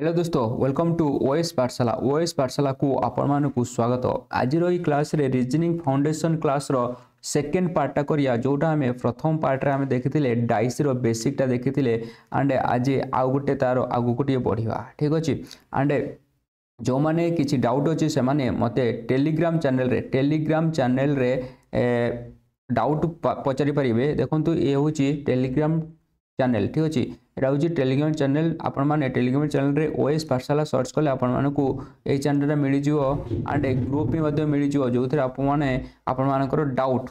hello दोस्तों welcome to OS Pathshala OS Pathshala को आपमମାନଙ୍କୁ ସ୍ୱାଗତ ଆଜିର ଏହି କ୍ଲାସରେ ରିଜନିଂ ଫାଉଣ୍ଡେସନ୍ କ୍ଲାସର ସେକେଣ୍ଡ ପାର୍ଟଟା କରିବା ଯେଉଁଟା ଆମେ ପ୍ରଥମ ପାର୍ଟରେ ଆମେ ଦେଖିଥିଲେ ଡାଇସ୍ର ବେସିକ୍ଟା ଦେଖିଥିଲେ ଆଣ୍ଡ ଆଜି ଆଉ ଗୋଟେ ତାର ଆଗକୁ ଟିକେ ବଢ଼ିବା ଠିକ୍ ଅଛି ଆଣ୍ଡ ଯେଉଁମାନେ କିଛି ଡାଉଟ୍ ଅଛି ସେମାନେ ମୋତେ ଟେଲିଗ୍ରାମ ଚ୍ୟାନେଲରେ ଟେଲିଗ୍ରାମ ଚ୍ୟାନେଲରେ ଡାଉଟ୍ ପଚାରି ପାରିବେ ଦେଖନ୍ତୁ ଏ ହେଉଛି ଟେଲିଗ୍ରାମ ଚ୍ୟାନେଲ ଠିକ୍ ଅଛି এটা হচ্ছে ଟେଲିଗ୍ରାମ ଚ୍ୟାନେଲ୍ ଆପଣମାନେ ଟେଲିଗ୍ରାମ ଚ୍ୟାନେଲ୍ରେ ଓଏସ୍ ପାଠଶାଳା ସର୍ଚ୍ଚ କଲେ ଆପଣମାନଙ୍କୁ ଏହି ଚ୍ୟାନେଲ୍ଟା ମିଳିଯିବ ଆଣ୍ଡ ଏ ଗ୍ରୁପ୍ ବି ମଧ୍ୟ ମିଳିଯିବ ଯେଉଁଥିରେ ଆପଣମାନେ ଆପଣମାନଙ୍କର ଡାଉଟ୍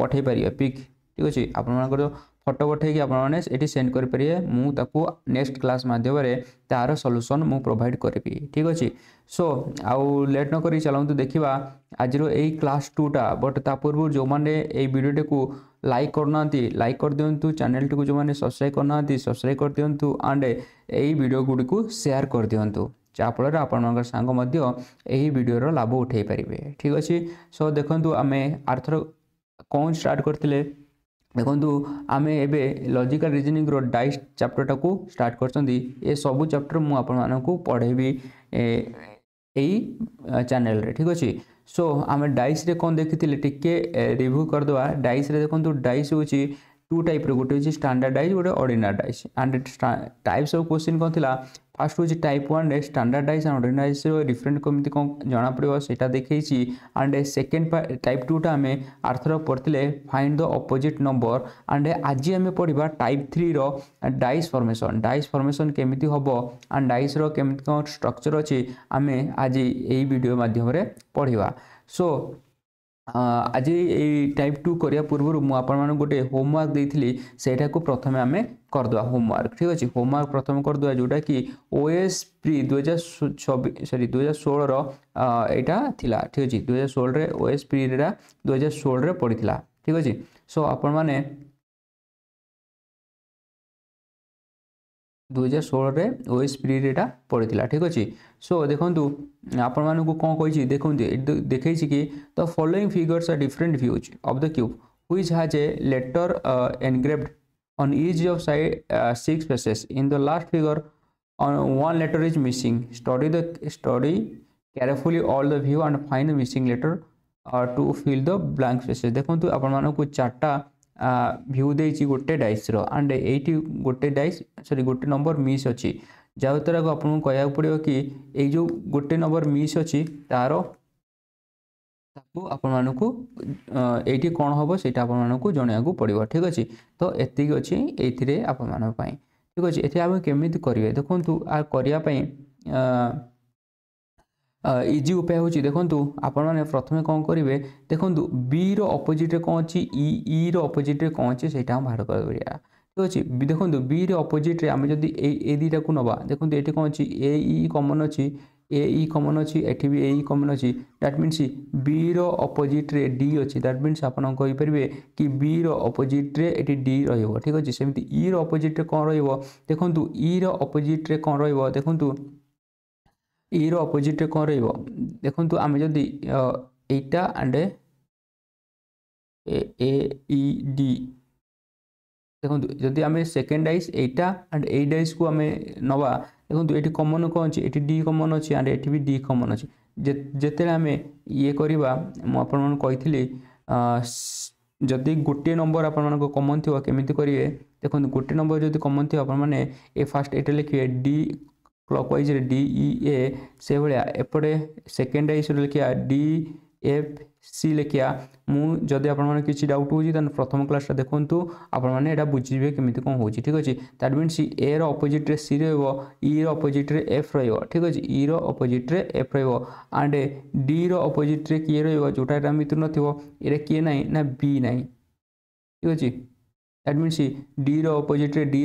ପଠାଇ ପାରିବେ ପିକ୍ ଠିକ୍ ଅଛି ଆପଣମାନଙ୍କର ଫଟୋ ପଠାଇକି ଆପଣମାନେ ଏଠି ସେଣ୍ଡ କରିପାରିବେ ମୁଁ ତାକୁ ନେକ୍ସଟ କ୍ଲାସ୍ ମାଧ୍ୟମରେ ତାହାର ସଲ୍ୟୁସନ୍ ମୁଁ ପ୍ରୋଭାଇଡ଼ କରିବି ଠିକ୍ ଅଛି ସୋ ଆଉ ଲେଟ୍ ନ କରି ଚାଲନ୍ତୁ ଦେଖିବା ଆଜିର ଏଇ କ୍ଲାସ୍ ଟୁଟା ବଟ୍ ତା ପୂର୍ବରୁ ଯେଉଁମାନେ ଏଇ ଭିଡ଼ିଓଟିକୁ ଲାଇକ୍ କରୁନାହାନ୍ତି ଲାଇକ୍ କରିଦିଅନ୍ତୁ ଚ୍ୟାନେଲ୍ଟିକୁ ଯେଉଁମାନେ ସବସ୍କ୍ରାଇବ୍ କରୁନାହାନ୍ତି ସବସ୍କ୍ରାଇବ୍ କରିଦିଅନ୍ତୁ ଆଣ୍ଡ ଏଇ ଭିଡ଼ିଓ ଗୁଡ଼ିକୁ ସେୟାର କରିଦିଅନ୍ତୁ ଯାହାଫଳରେ ଆପଣମାନଙ୍କର ସାଙ୍ଗ ମଧ୍ୟ ଏହି ଭିଡ଼ିଓର ଲାଭ ଉଠାଇ ପାରିବେ ଠିକ୍ ଅଛି ସୋ ଦେଖନ୍ତୁ ଆମେ ଆର୍ଥର କ'ଣ ଷ୍ଟାର୍ଟ କରିଥିଲେ ଦେଖନ୍ତୁ ଆମେ ଏବେ ଲଜିକାଲ ରିଜନିଂର ଡାଇସ୍ ଚାପ୍ଟରଟାକୁ ଷ୍ଟାର୍ଟ କରିଛନ୍ତି ଏସବୁ ଚାପ୍ଟର ମୁଁ ଆପଣମାନଙ୍କୁ ପଢ଼େଇବି ଏଇ ଚ୍ୟାନେଲରେ ଠିକ୍ ଅଛି ସୋ ଆମେ ଡାଇସ୍ରେ କ'ଣ ଦେଖିଥିଲେ ଟିକେ ରିଭ୍ୟୁ କରିଦେବା ଡାଇସ୍ରେ ଦେଖନ୍ତୁ ଡାଇସ୍ ହେଉଛି ଟୁ ଟାଇପ୍ର ଗୋଟେ ହେଉଛି ଷ୍ଟାଣ୍ଡାର୍ଡ଼ ଡାଇସ୍ ଗୋଟେ ordinary dice and types of question କ'ଣ ଥିଲା ফার্স্ট হচ্ছে টাইপ ওয়ান স্ট্যান্ডার্ডাইজ অ্যান্ড অর্ডিনাইজ ডিফরেন্ট কমিটি কম জনাপড়ব সেটা দেখেছি আন্ড সেকেন্ড টাইপ টুটা আমি আর্থর পড়লে find the opposite number and আজ আমি পড়া টাইপ থ্রির ডাইস ফর্মেসন ডাইস ফর্মেসন কেমিতি হব আন্ড ডাইসর কেমিতি কম স্ট্রকচর অছি আমি আজ এই ভিডিও মাধ্যমে পড়া সো आज यही टाइप टू करने पूर्व मुझे गोटे होमवर्क देती को प्रथम आम करदे होमवर्क ठीक अच्छे होमवर्क प्रथम करदे जोटा कि ओ एस प्री दुईार हजार सरी दुईार षोल षोलर यहाँ ठीक अच्छे दुई हजार षोल एस प्री दुई हजार षोल पड़ी ठीक अच्छे सो आपण मैंने ଦୁଇହଜାର ଷୋହଳରେ ଓଏସ୍ ପ୍ରିରେ ଏଇଟା ପଡ଼ିଥିଲା ଠିକ୍ ଅଛି ସୋ ଦେଖନ୍ତୁ ଆପଣମାନଙ୍କୁ କ'ଣ କହିଛି ଦେଖନ୍ତୁ ଦେଖେଇଛି କି the following figures are different views of the cube which has a letter engraved on is of side six faces in the last figure on one letter is missing study the study all all the view and find missing letter to fill the the spaces ଦେଖନ୍ତୁ ଆପଣମାନଙ୍କୁ ଚାରିଟା view ଦେଇଛି ଗୋଟେ ଡାଇସ୍ର and ଏଇଠି ଗୋଟେ dice ସରି ଗୋଟେ number miss ଅଛି ଯାହାଦ୍ୱାରାକୁ ଆପଣଙ୍କୁ କହିବାକୁ ପଡ଼ିବ କି ଏଇ ଯେଉଁ ଗୋଟେ ନମ୍ବର ମିସ୍ ଅଛି ତାର ତାକୁ ଆପଣମାନଙ୍କୁ ଏଇଠି କ'ଣ ହବ ସେଇଟା ଆପଣମାନଙ୍କୁ ଜଣାଇବାକୁ ପଡ଼ିବ ଠିକ୍ ଅଛି ତ ଏତିକି ଅଛି ଏଇଥିରେ ଆପଣମାନଙ୍କ ପାଇଁ ଠିକ୍ ଅଛି ଏଥିରେ ଆମେ କେମିତି କରିବେ ଦେଖନ୍ତୁ ଆ କରିବା ପାଇଁ ଇଜି ଉପାୟ ହେଉଛି ଦେଖନ୍ତୁ ଆପଣମାନେ ପ୍ରଥମେ କ'ଣ କରିବେ ଦେଖନ୍ତୁ ବିର ଅପୋଜିଟ୍ରେ କ'ଣ ଅଛି ଇ ଇର ଅପୋଜିଟ୍ରେ କ'ଣ ଅଛି ସେଇଟା ଆମେ ବାହାର କରିବା ଠିକ୍ ଅଛି ଦେଖନ୍ତୁ ବିର ଅପୋଜିଟ୍ରେ ଆମେ ଯଦି ଏଇ ଏ ଦୁଇଟାକୁ ନେବା ଦେଖନ୍ତୁ ଏଠି କ'ଣ ଅଛି ଏ ଇ କମନ୍ ଅଛି ଏ ଇ କମନ୍ ଅଛି ଏଠି ବି ଏ ଇ କମନ୍ ଅଛି ଦ୍ୟାଟ୍ ମିନ୍ସ ବିର ଅପୋଜିଟ୍ରେ ଡି ଅଛି ଦ୍ୟାଟ୍ ମିନ୍ସ ଆପଣ କହିପାରିବେ କି ବିର ଅପୋଜିଟ୍ରେ ଏଠି ଡି ରହିବ ଠିକ୍ ଅଛି ସେମିତି ଇର ଅପୋଜିଟ୍ରେ କ'ଣ ରହିବ ଦେଖନ୍ତୁ ଇର ଅପୋଜିଟ୍ରେ କ'ଣ ରହିବ ଦେଖନ୍ତୁ ইর অপোজিটে କ'ଣ ରହିବ ଦେଖନ୍ତୁ ଆମେ ଯଦି ଏଇଟା ଆଣ୍ଡ ଏ ଇ ଡି দেখুন যদি আমি সেকেন্ড ডাইস এইটা আন্ড এই ডাইসকু আমি নবা দেখুন এটি কমন কম অছি এটি ডি কমন অছি আন্ড এটি বি ডি কমন অছি যেতে আমি ইয়ে করা মু আপনার কইলি যদি গোটিয়ে নম্বর আপনার কমন থাকবে কমিটি করবে দেখুন গোটিয়ে নম্বর যদি কমন থাকবে আপনার এ ফার্স্ট এটা লিখবে ডি କ୍ଲକ୍ୱାଇଜ୍ରେ ଡି ଇ ଏ ସେଭଳିଆ ଏପଟେ ସେକେଣ୍ଡ ଆଇସ୍ରୁ ଲେଖିବା ଡି ଏଫ୍ ସି ଲେଖିବା ମୁଁ ଯଦି ଆପଣମାନେ କିଛି ଡାଉଟ୍ ହେଉଛି ତାହେଲେ ପ୍ରଥମ କ୍ଲାସ୍ଟା ଦେଖନ୍ତୁ ଆପଣମାନେ ଏଇଟା ବୁଝିଯିବେ କେମିତି କ'ଣ ହେଉଛି ଠିକ୍ ଅଛି ଦ୍ୟାଟ୍ ମିନ୍ସ ଏର ଅପୋଜିଟ୍ରେ ସି ରହିବ ଇର ଅପୋଜିଟ୍ରେ ଏଫ୍ ରହିବ ଠିକ୍ ଅଛି ଇର ଅପୋଜିଟ୍ରେ ଏଫ୍ ରହିବ ଆଣ୍ଡ ଡିର ଅପୋଜିଟ୍ରେ କିଏ ରହିବ ଯେଉଁଟା ଏଇଟା ଭିତରୁ ନଥିବ ଏଇଟା କିଏ ନାହିଁ ନା ବି ନାହିଁ ଠିକ୍ ଅଛି ଦ୍ୟାଟ୍ ମିନ୍ସ ଡିର ଅପୋଜିଟ୍ରେ ଡି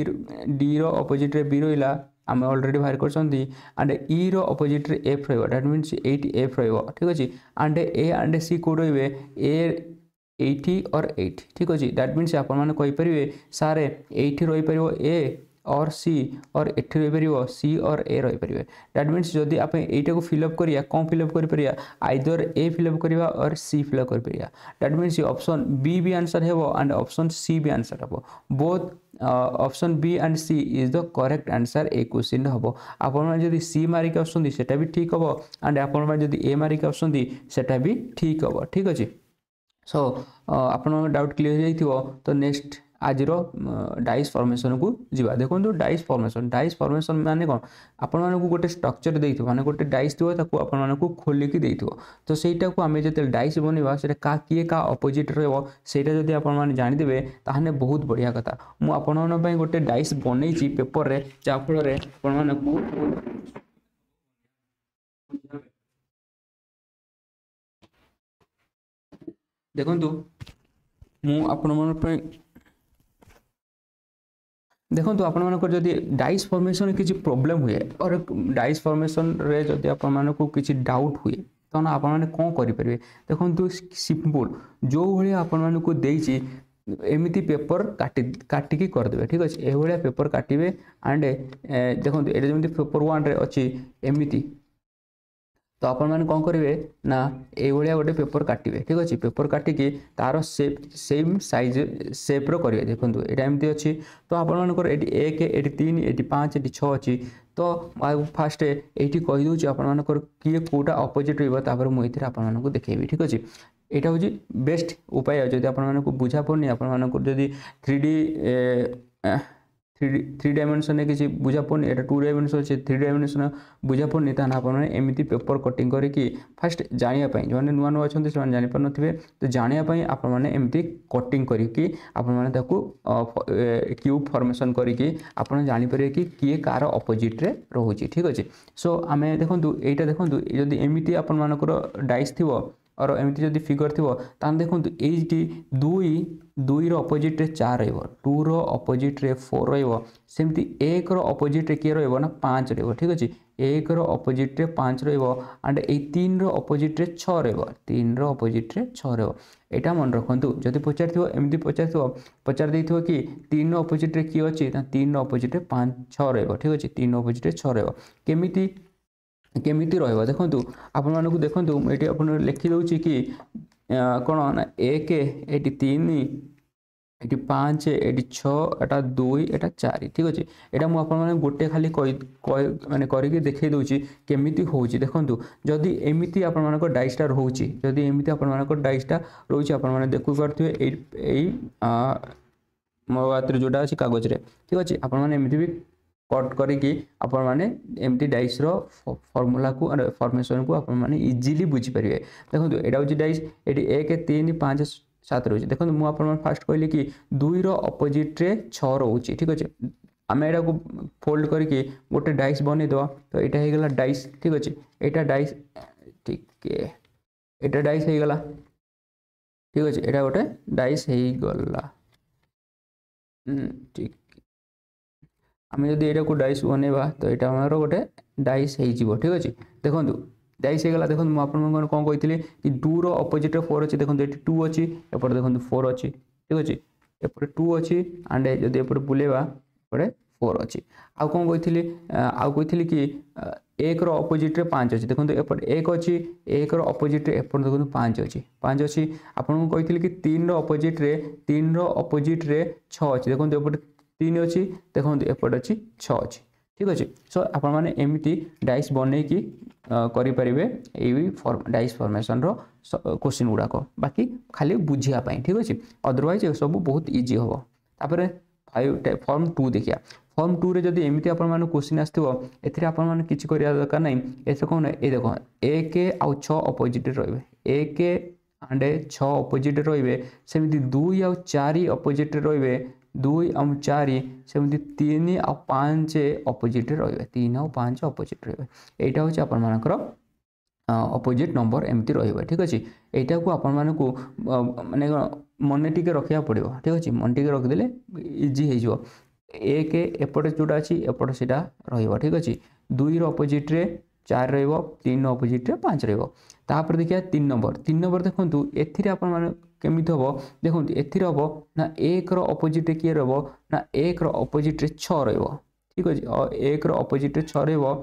ଡିର ଅପୋଜିଟ୍ରେ ବି ରହିଲା আমি ଅଲରେଡ଼ି ବାହାର କରିଛନ୍ତି ଆଣ୍ଡ ଇର ଅପୋଜିଟ୍ରେ ଏଫ୍ ରହିବ ଦ୍ୟାଟ୍ ମିନ୍ସ ଏଇଠି ଏଫ୍ ରହିବ ଠିକ୍ ଅଛି ଆଣ୍ଡ ଏ ଆଣ୍ଡ ସି କେଉଁଠି ରହିବେ ଏ ଏଇଠି ଅର୍ ଏଇଠି ଠିକ୍ ଅଛି ଦ୍ୟାଟ୍ ମିନ୍ସ ଆପଣମାନେ କହିପାରିବେ ସାର୍ ଏଇଠି ରହିପାରିବ ଏ ଅର୍ ସି ଅର୍ ଏଠି ରହିପାରିବ ସି ଅର୍ ଏ ରହିପାରିବେ ଦ୍ୟାଟ୍ ମିନ୍ସ ଯଦି ଆମେ ଏଇଟାକୁ ଫିଲ୍ଅପ୍ କରିବା କ'ଣ ଫିଲ୍ଅପ୍ କରିପାରିବା ଆଇଦର୍ ଏ ଫିଲ୍ଅପ୍ କରିବା ଅର୍ ସି ଫିଲ୍ଅପ୍ କରିପାରିବା ଦ୍ୟାଟ୍ ମିନ୍ସ ଅପସନ୍ ବି ବି ଆନ୍ସର୍ ହେବ ଆଣ୍ଡ ଅପସନ୍ ସି ବି ଆନ୍ସର୍ ହେବ both option B and C is the correct answer এই কোশ্চিন হব আপনার যদি সি মারিকি আসছেন সেটা বি ঠিক হব আন্ড আপনার যদি এ মারিকি আসছেন সেটা বি ঠিক হব ঠিক আছে সো আপনার ডাউট ক্লিয়ার হয়ে যাই তো নেক্সট ଆଜିର ଡାଇସ୍ ଫର୍ମେସନ୍କୁ ଯିବା ଦେଖନ୍ତୁ ଡାଇସ୍ ଫର୍ମେସନ୍ ଡାଇସ୍ ଫର୍ମେସନ୍ ମାନେ କ'ଣ ଆପଣମାନଙ୍କୁ ଗୋଟେ ଷ୍ଟ୍ରକ୍ଚର୍ ଦେଇଥିବ ମାନେ ଗୋଟେ ଡାଇସ୍ ଥିବ ତାକୁ ଆପଣମାନଙ୍କୁ ଖୋଲିକି ଦେଇଥିବ ତ ସେଇଟାକୁ ଆମେ ଯେତେବେଳେ ଡାଇସ୍ ବନେଇବା ସେଇଟା କାହା କିଏ କାହା ଅପୋଜିଟ୍ ରହିବ ସେଇଟା ଯଦି ଆପଣମାନେ ଜାଣିଦେବେ ତାହେଲେ ବହୁତ ବଢ଼ିଆ କଥା ମୁଁ ଆପଣମାନଙ୍କ ପାଇଁ ଗୋଟେ ଡାଇସ୍ ବନେଇଛି ପେପର୍ରେ ଯାହାଫଳରେ ଆପଣମାନଙ୍କୁ ଦେଖନ୍ତୁ ମୁଁ ଆପଣମାନଙ୍କ ପାଇଁ ଦେଖନ୍ତୁ ଆପଣମାନଙ୍କର ଯଦି ଡାଇସ୍ ଫର୍ମେସନ୍ କିଛି ପ୍ରୋବ୍ଲେମ୍ ହୁଏ ଅର୍ ଡାଇସ୍ ଫର୍ମେସନ୍ରେ ଯଦି ଆପଣମାନଙ୍କୁ କିଛି ଡାଉଟ୍ ହୁଏ ତାହେଲେ ଆପଣମାନେ କ'ଣ କରିପାରିବେ ଦେଖନ୍ତୁ ସିମ୍ପୁଲ୍ ଯେଉଁଭଳି ଆପଣମାନଙ୍କୁ ଦେଇଛି ଏମିତି ପେପର୍ କାଟି କାଟିକି କରିଦେବେ ଠିକ୍ ଅଛି ଏଭଳିଆ ପେପର୍ କାଟିବେ ଆଣ୍ଡ ଦେଖନ୍ତୁ ଏଇଟା ଯେମିତି ପେପର୍ ୱାନ୍ରେ ଅଛି ଏମିତି ତ ଆପଣମାନେ କ'ଣ କରିବେ ନା ଏଇଭଳିଆ ଗୋଟେ ପେପର୍ କାଟିବେ ଠିକ୍ ଅଛି ପେପର୍ କାଟିକି ତା'ର ସେପ୍ ସେମ୍ ସାଇଜ୍ ସେପ୍ର କରିବେ ଦେଖନ୍ତୁ ଏଇଟା ଏମିତି ଅଛି ତ ଆପଣମାନଙ୍କର ଏଠି ଏକ ଏଠି ତିନି ଏଠି ପାଞ୍ଚ ଏଠି ଛଅ ଅଛି ତ ଆଉ ଫାର୍ଷ୍ଟ ଏଇଠି କହିଦେଉଛି ଆପଣମାନଙ୍କର କିଏ କେଉଁଟା ଅପୋଜିଟ୍ ରହିବ ତାପରେ ମୁଁ ଏଥିରେ ଆପଣମାନଙ୍କୁ ଦେଖେଇବି ଠିକ୍ ଅଛି ଏଇଟା ହେଉଛି ବେଷ୍ଟ ଉପାୟ ଯଦି ଆପଣମାନଙ୍କୁ ବୁଝା ପଡ଼ୁନି ଆପଣମାନଙ୍କୁ ଯଦି ଥ୍ରୀ ଡି થ્રી થ્રી ડાયમેન્શનની କିଛି ବୁଝାପଡ଼ୁନି ଏଇଟା ଟୁ ଡାଇମେନ୍ସନ୍ ଅଛି ଥ୍ରୀ ଡାଇମେନ୍ସନ୍ ବୁଝାପଡ଼ୁନି ତାହେଲେ ଆପଣମାନେ ଏମିତି ପେପର୍ କଟିଂ କରିକି ଫାଷ୍ଟ ଜାଣିବା ପାଇଁ ଯେଉଁମାନେ ନୂଆ ନୂଆ ଅଛନ୍ତି ସେମାନେ ଜାଣିପାରୁନଥିବେ ତ ଜାଣିବା ପାଇଁ ଆପଣମାନେ ଏମିତି କଟିଂ କରିକି ଆପଣମାନେ ତାକୁ କ୍ୟୁବ୍ ଫର୍ମେସନ୍ କରିକି ଆପଣ ଜାଣିପାରିବେ କି କିଏ କାହାର ଅପୋଜିଟ୍ରେ ରହୁଛି ଠିକ୍ ଅଛି ସୋ ଆମେ ଦେଖନ୍ତୁ ଏଇଟା ଦେଖନ୍ତୁ ଯଦି ଏମିତି ଆପଣମାନଙ୍କର ଡାଇସ୍ ଥିବ और एमती जदि फिगर थी देखो एच डी दुई दुईर अपोजिट्रे चार रूर अपोजिट्रे फोर रमती एक रपोजिट्रे किए रहा पाँच रिक अच्छे एक रपोजिट्रे पाँच रंड ये तीन रपोजिट्रे छन रपोजिट्रे छटा मन रखु जदि पचार थो एमती पचार थो पचार दे कि तीन रपोजिट्रे किए अच्छे तीन रपोजिट्रे पाँच छ रक अच्छे तीन रपोजिट्रे छमि କେମିତି ରହିବ ଦେଖନ୍ତୁ ଆପଣମାନଙ୍କୁ ଦେଖନ୍ତୁ ଏଠି ଆପଣ ଲେଖିଦେଉଛି କି କ'ଣ ନା ଏକ ଏଠି ତିନି ଏଠି ପାଞ୍ଚ ଏଠି ଛଅ ଏଟା ଦୁଇ ଏଟା ଚାରି ଠିକ୍ ଅଛି ଏଇଟା ମୁଁ ଆପଣମାନେ ଗୋଟେ ଖାଲି ମାନେ କରିକି ଦେଖେଇ ଦେଉଛି କେମିତି ହେଉଛି ଦେଖନ୍ତୁ ଯଦି ଏମିତି ଆପଣମାନଙ୍କ ଡାଇସ୍ଟା ରହୁଛି ଯଦି ଏମିତି ଆପଣମାନଙ୍କ ଡାଇସ୍ଟା ରହୁଛି ଆପଣମାନେ ଦେଖୁପାରୁଥିବେ ଏଇ ଏଇ ମୋ ହାତରେ ଯେଉଁଟା ଅଛି କାଗଜରେ ଠିକ୍ ଅଛି ଆପଣମାନେ ଏମିତି ବି କଟ୍ କରିକି ଆପଣମାନେ ଏମିତି ଡାଇସ୍ର ଫର୍ମୁଲାକୁ ଫର୍ମେସନ୍କୁ ଆପଣମାନେ ଇଜିଲି ବୁଝିପାରିବେ ଦେଖନ୍ତୁ ଏଇଟା ହେଉଛି ଡାଇସ୍ ଏଠି ଏକ ତିନି ପାଞ୍ଚ ସାତ ରହୁଛି ଦେଖନ୍ତୁ ମୁଁ ଆପଣମାନେ ଫାର୍ଷ୍ଟ କହିଲି କି ଦୁଇର ଅପୋଜିଟ୍ରେ ଛଅ ରହୁଛି ଠିକ୍ ଅଛି ଆମେ ଏଇଟାକୁ ଫୋଲ୍ଡ କରିକି ଗୋଟେ ଡାଇସ୍ ବନେଇଦେବା ତ ଏଇଟା ହେଇଗଲା ଡାଇସ୍ ଠିକ୍ ଅଛି ଏଇଟା ଡାଇସ୍ ଟିକେ ଏଇଟା ଡାଇସ୍ ହେଇଗଲା ଠିକ୍ ଅଛି ଏଇଟା ଗୋଟେ ଡାଇସ୍ ହେଇଗଲା ଠିକ୍ আমি ଯଦି ଏଇଟାକୁ ଡାଇସ୍ ବନେଇବା ତ ଏଇଟା ଆମର ଗୋଟେ ଡାଇସ୍ ହେଇଯିବ ଠିକ୍ ଅଛି ଦେଖନ୍ତୁ ଡାଇସ୍ ହେଇଗଲା ଦେଖନ୍ତୁ ମୁଁ ଆପଣମାନଙ୍କୁ କ'ଣ କହିଥିଲି କି ଟୁର ଅପୋଜିଟ୍ରେ ଫୋର୍ ଅଛି ଦେଖନ୍ତୁ ଏଠି ଟୁ ଅଛି ଏପଟେ ଦେଖନ୍ତୁ ଫୋର୍ ଅଛି ଠିକ୍ ଅଛି ଏପଟେ ଟୁ ଅଛି ଆଣ୍ଡ ଯଦି ଏପଟେ ବୁଲେଇବା ଏପଟେ ଫୋର୍ ଅଛି ଆଉ କ'ଣ କହିଥିଲି ଆଉ କହିଥିଲି କି ଏକର ଅପୋଜିଟ୍ରେ ପାଞ୍ଚ ଅଛି ଦେଖନ୍ତୁ ଏପଟେ ଏକ ଅଛି ଏକର ଅପୋଜିଟ୍ରେ ଏପଟେ ଦେଖନ୍ତୁ ପାଞ୍ଚ ଅଛି ପାଞ୍ଚ ଅଛି ଆପଣଙ୍କୁ କହିଥିଲି କି ତିନିର ଅପୋଜିଟ୍ରେ ତିନିର ଅପୋଜିଟ୍ରେ ଛଅ ଅଛି ଦେଖନ୍ତୁ ଏପଟେ তিন ଅଛି ଦେଖନ୍ତୁ ଏପଟେ ଅଛି ଛଅ ଅଛି ଠିକ୍ ଅଛି ସୋ ଆପଣମାନେ ଏମିତି ଡାଇସ୍ ବନେଇକି କରିପାରିବେ ଏଇ ଡାଇସ୍ ଫର୍ମେସନ୍ର କୋଶ୍ଚିନ୍ ଗୁଡ଼ାକ ବାକି ଖାଲି ବୁଝିବା ପାଇଁ ଠିକ୍ ଅଛି ଅଦରୱାଇଜ୍ ଏସବୁ ବହୁତ ଇଜି ହେବ ତାପରେ ফাইভ ফর্ম টু দেখিয়া ফর্ম টুরে যদি এমতি আপনার কোশ্চিন আসব এতে আপনার কিছু করা দরকার নাই এতে কোণ এই দেখ এক আউ ছ অপোজিট রয়েবে এক আন্ডে ছ অপোজিট রয়েবে সেমি দুই আউ চারি অপোজিট রয়েবে দুই ଆଉ ଚାରି ସେମିତି ତିନି ଆଉ ପାଞ୍ଚ ଅପୋଜିଟ୍ରେ ରହିବେ ତିନି ଆଉ ପାଞ୍ଚ ଅପୋଜିଟ୍ ରହିବେ ଏଇଟା ହେଉଛି ଆପଣମାନଙ୍କର ଅପୋଜିଟ୍ ନମ୍ବର ଏମିତି ରହିବ ଠିକ୍ ଅଛି ଏଇଟାକୁ ଆପଣମାନଙ୍କୁ ମାନେ ମନେ ଟିକେ ରଖିବାକୁ ପଡ଼ିବ ଠିକ୍ ଅଛି ମନେ ଟିକେ ରଖିଦେଲେ ଇଜି ହେଇଯିବ ଏକ ଏପଟେ ଯେଉଁଟା ଅଛି ଏପଟେ ସେଇଟା ରହିବ ଠିକ୍ ଅଛି ଦୁଇର ଅପୋଜିଟ୍ରେ ଚାରି ରହିବ ତିନିର ଅପୋଜିଟ୍ରେ ପାଞ୍ଚ ରହିବ ତାପରେ ଦେଖିବା ତିନି ନମ୍ବର ତିନି ନମ୍ବର ଦେଖନ୍ତୁ ଏଥିରେ ଆପଣମାନେ কেমিতি হব দেখুন এর হব না একর অপোজিটে কি রহব না একর অপোজিটে ছ রহব ঠিক আছে একর অপোজিটে ছ রহব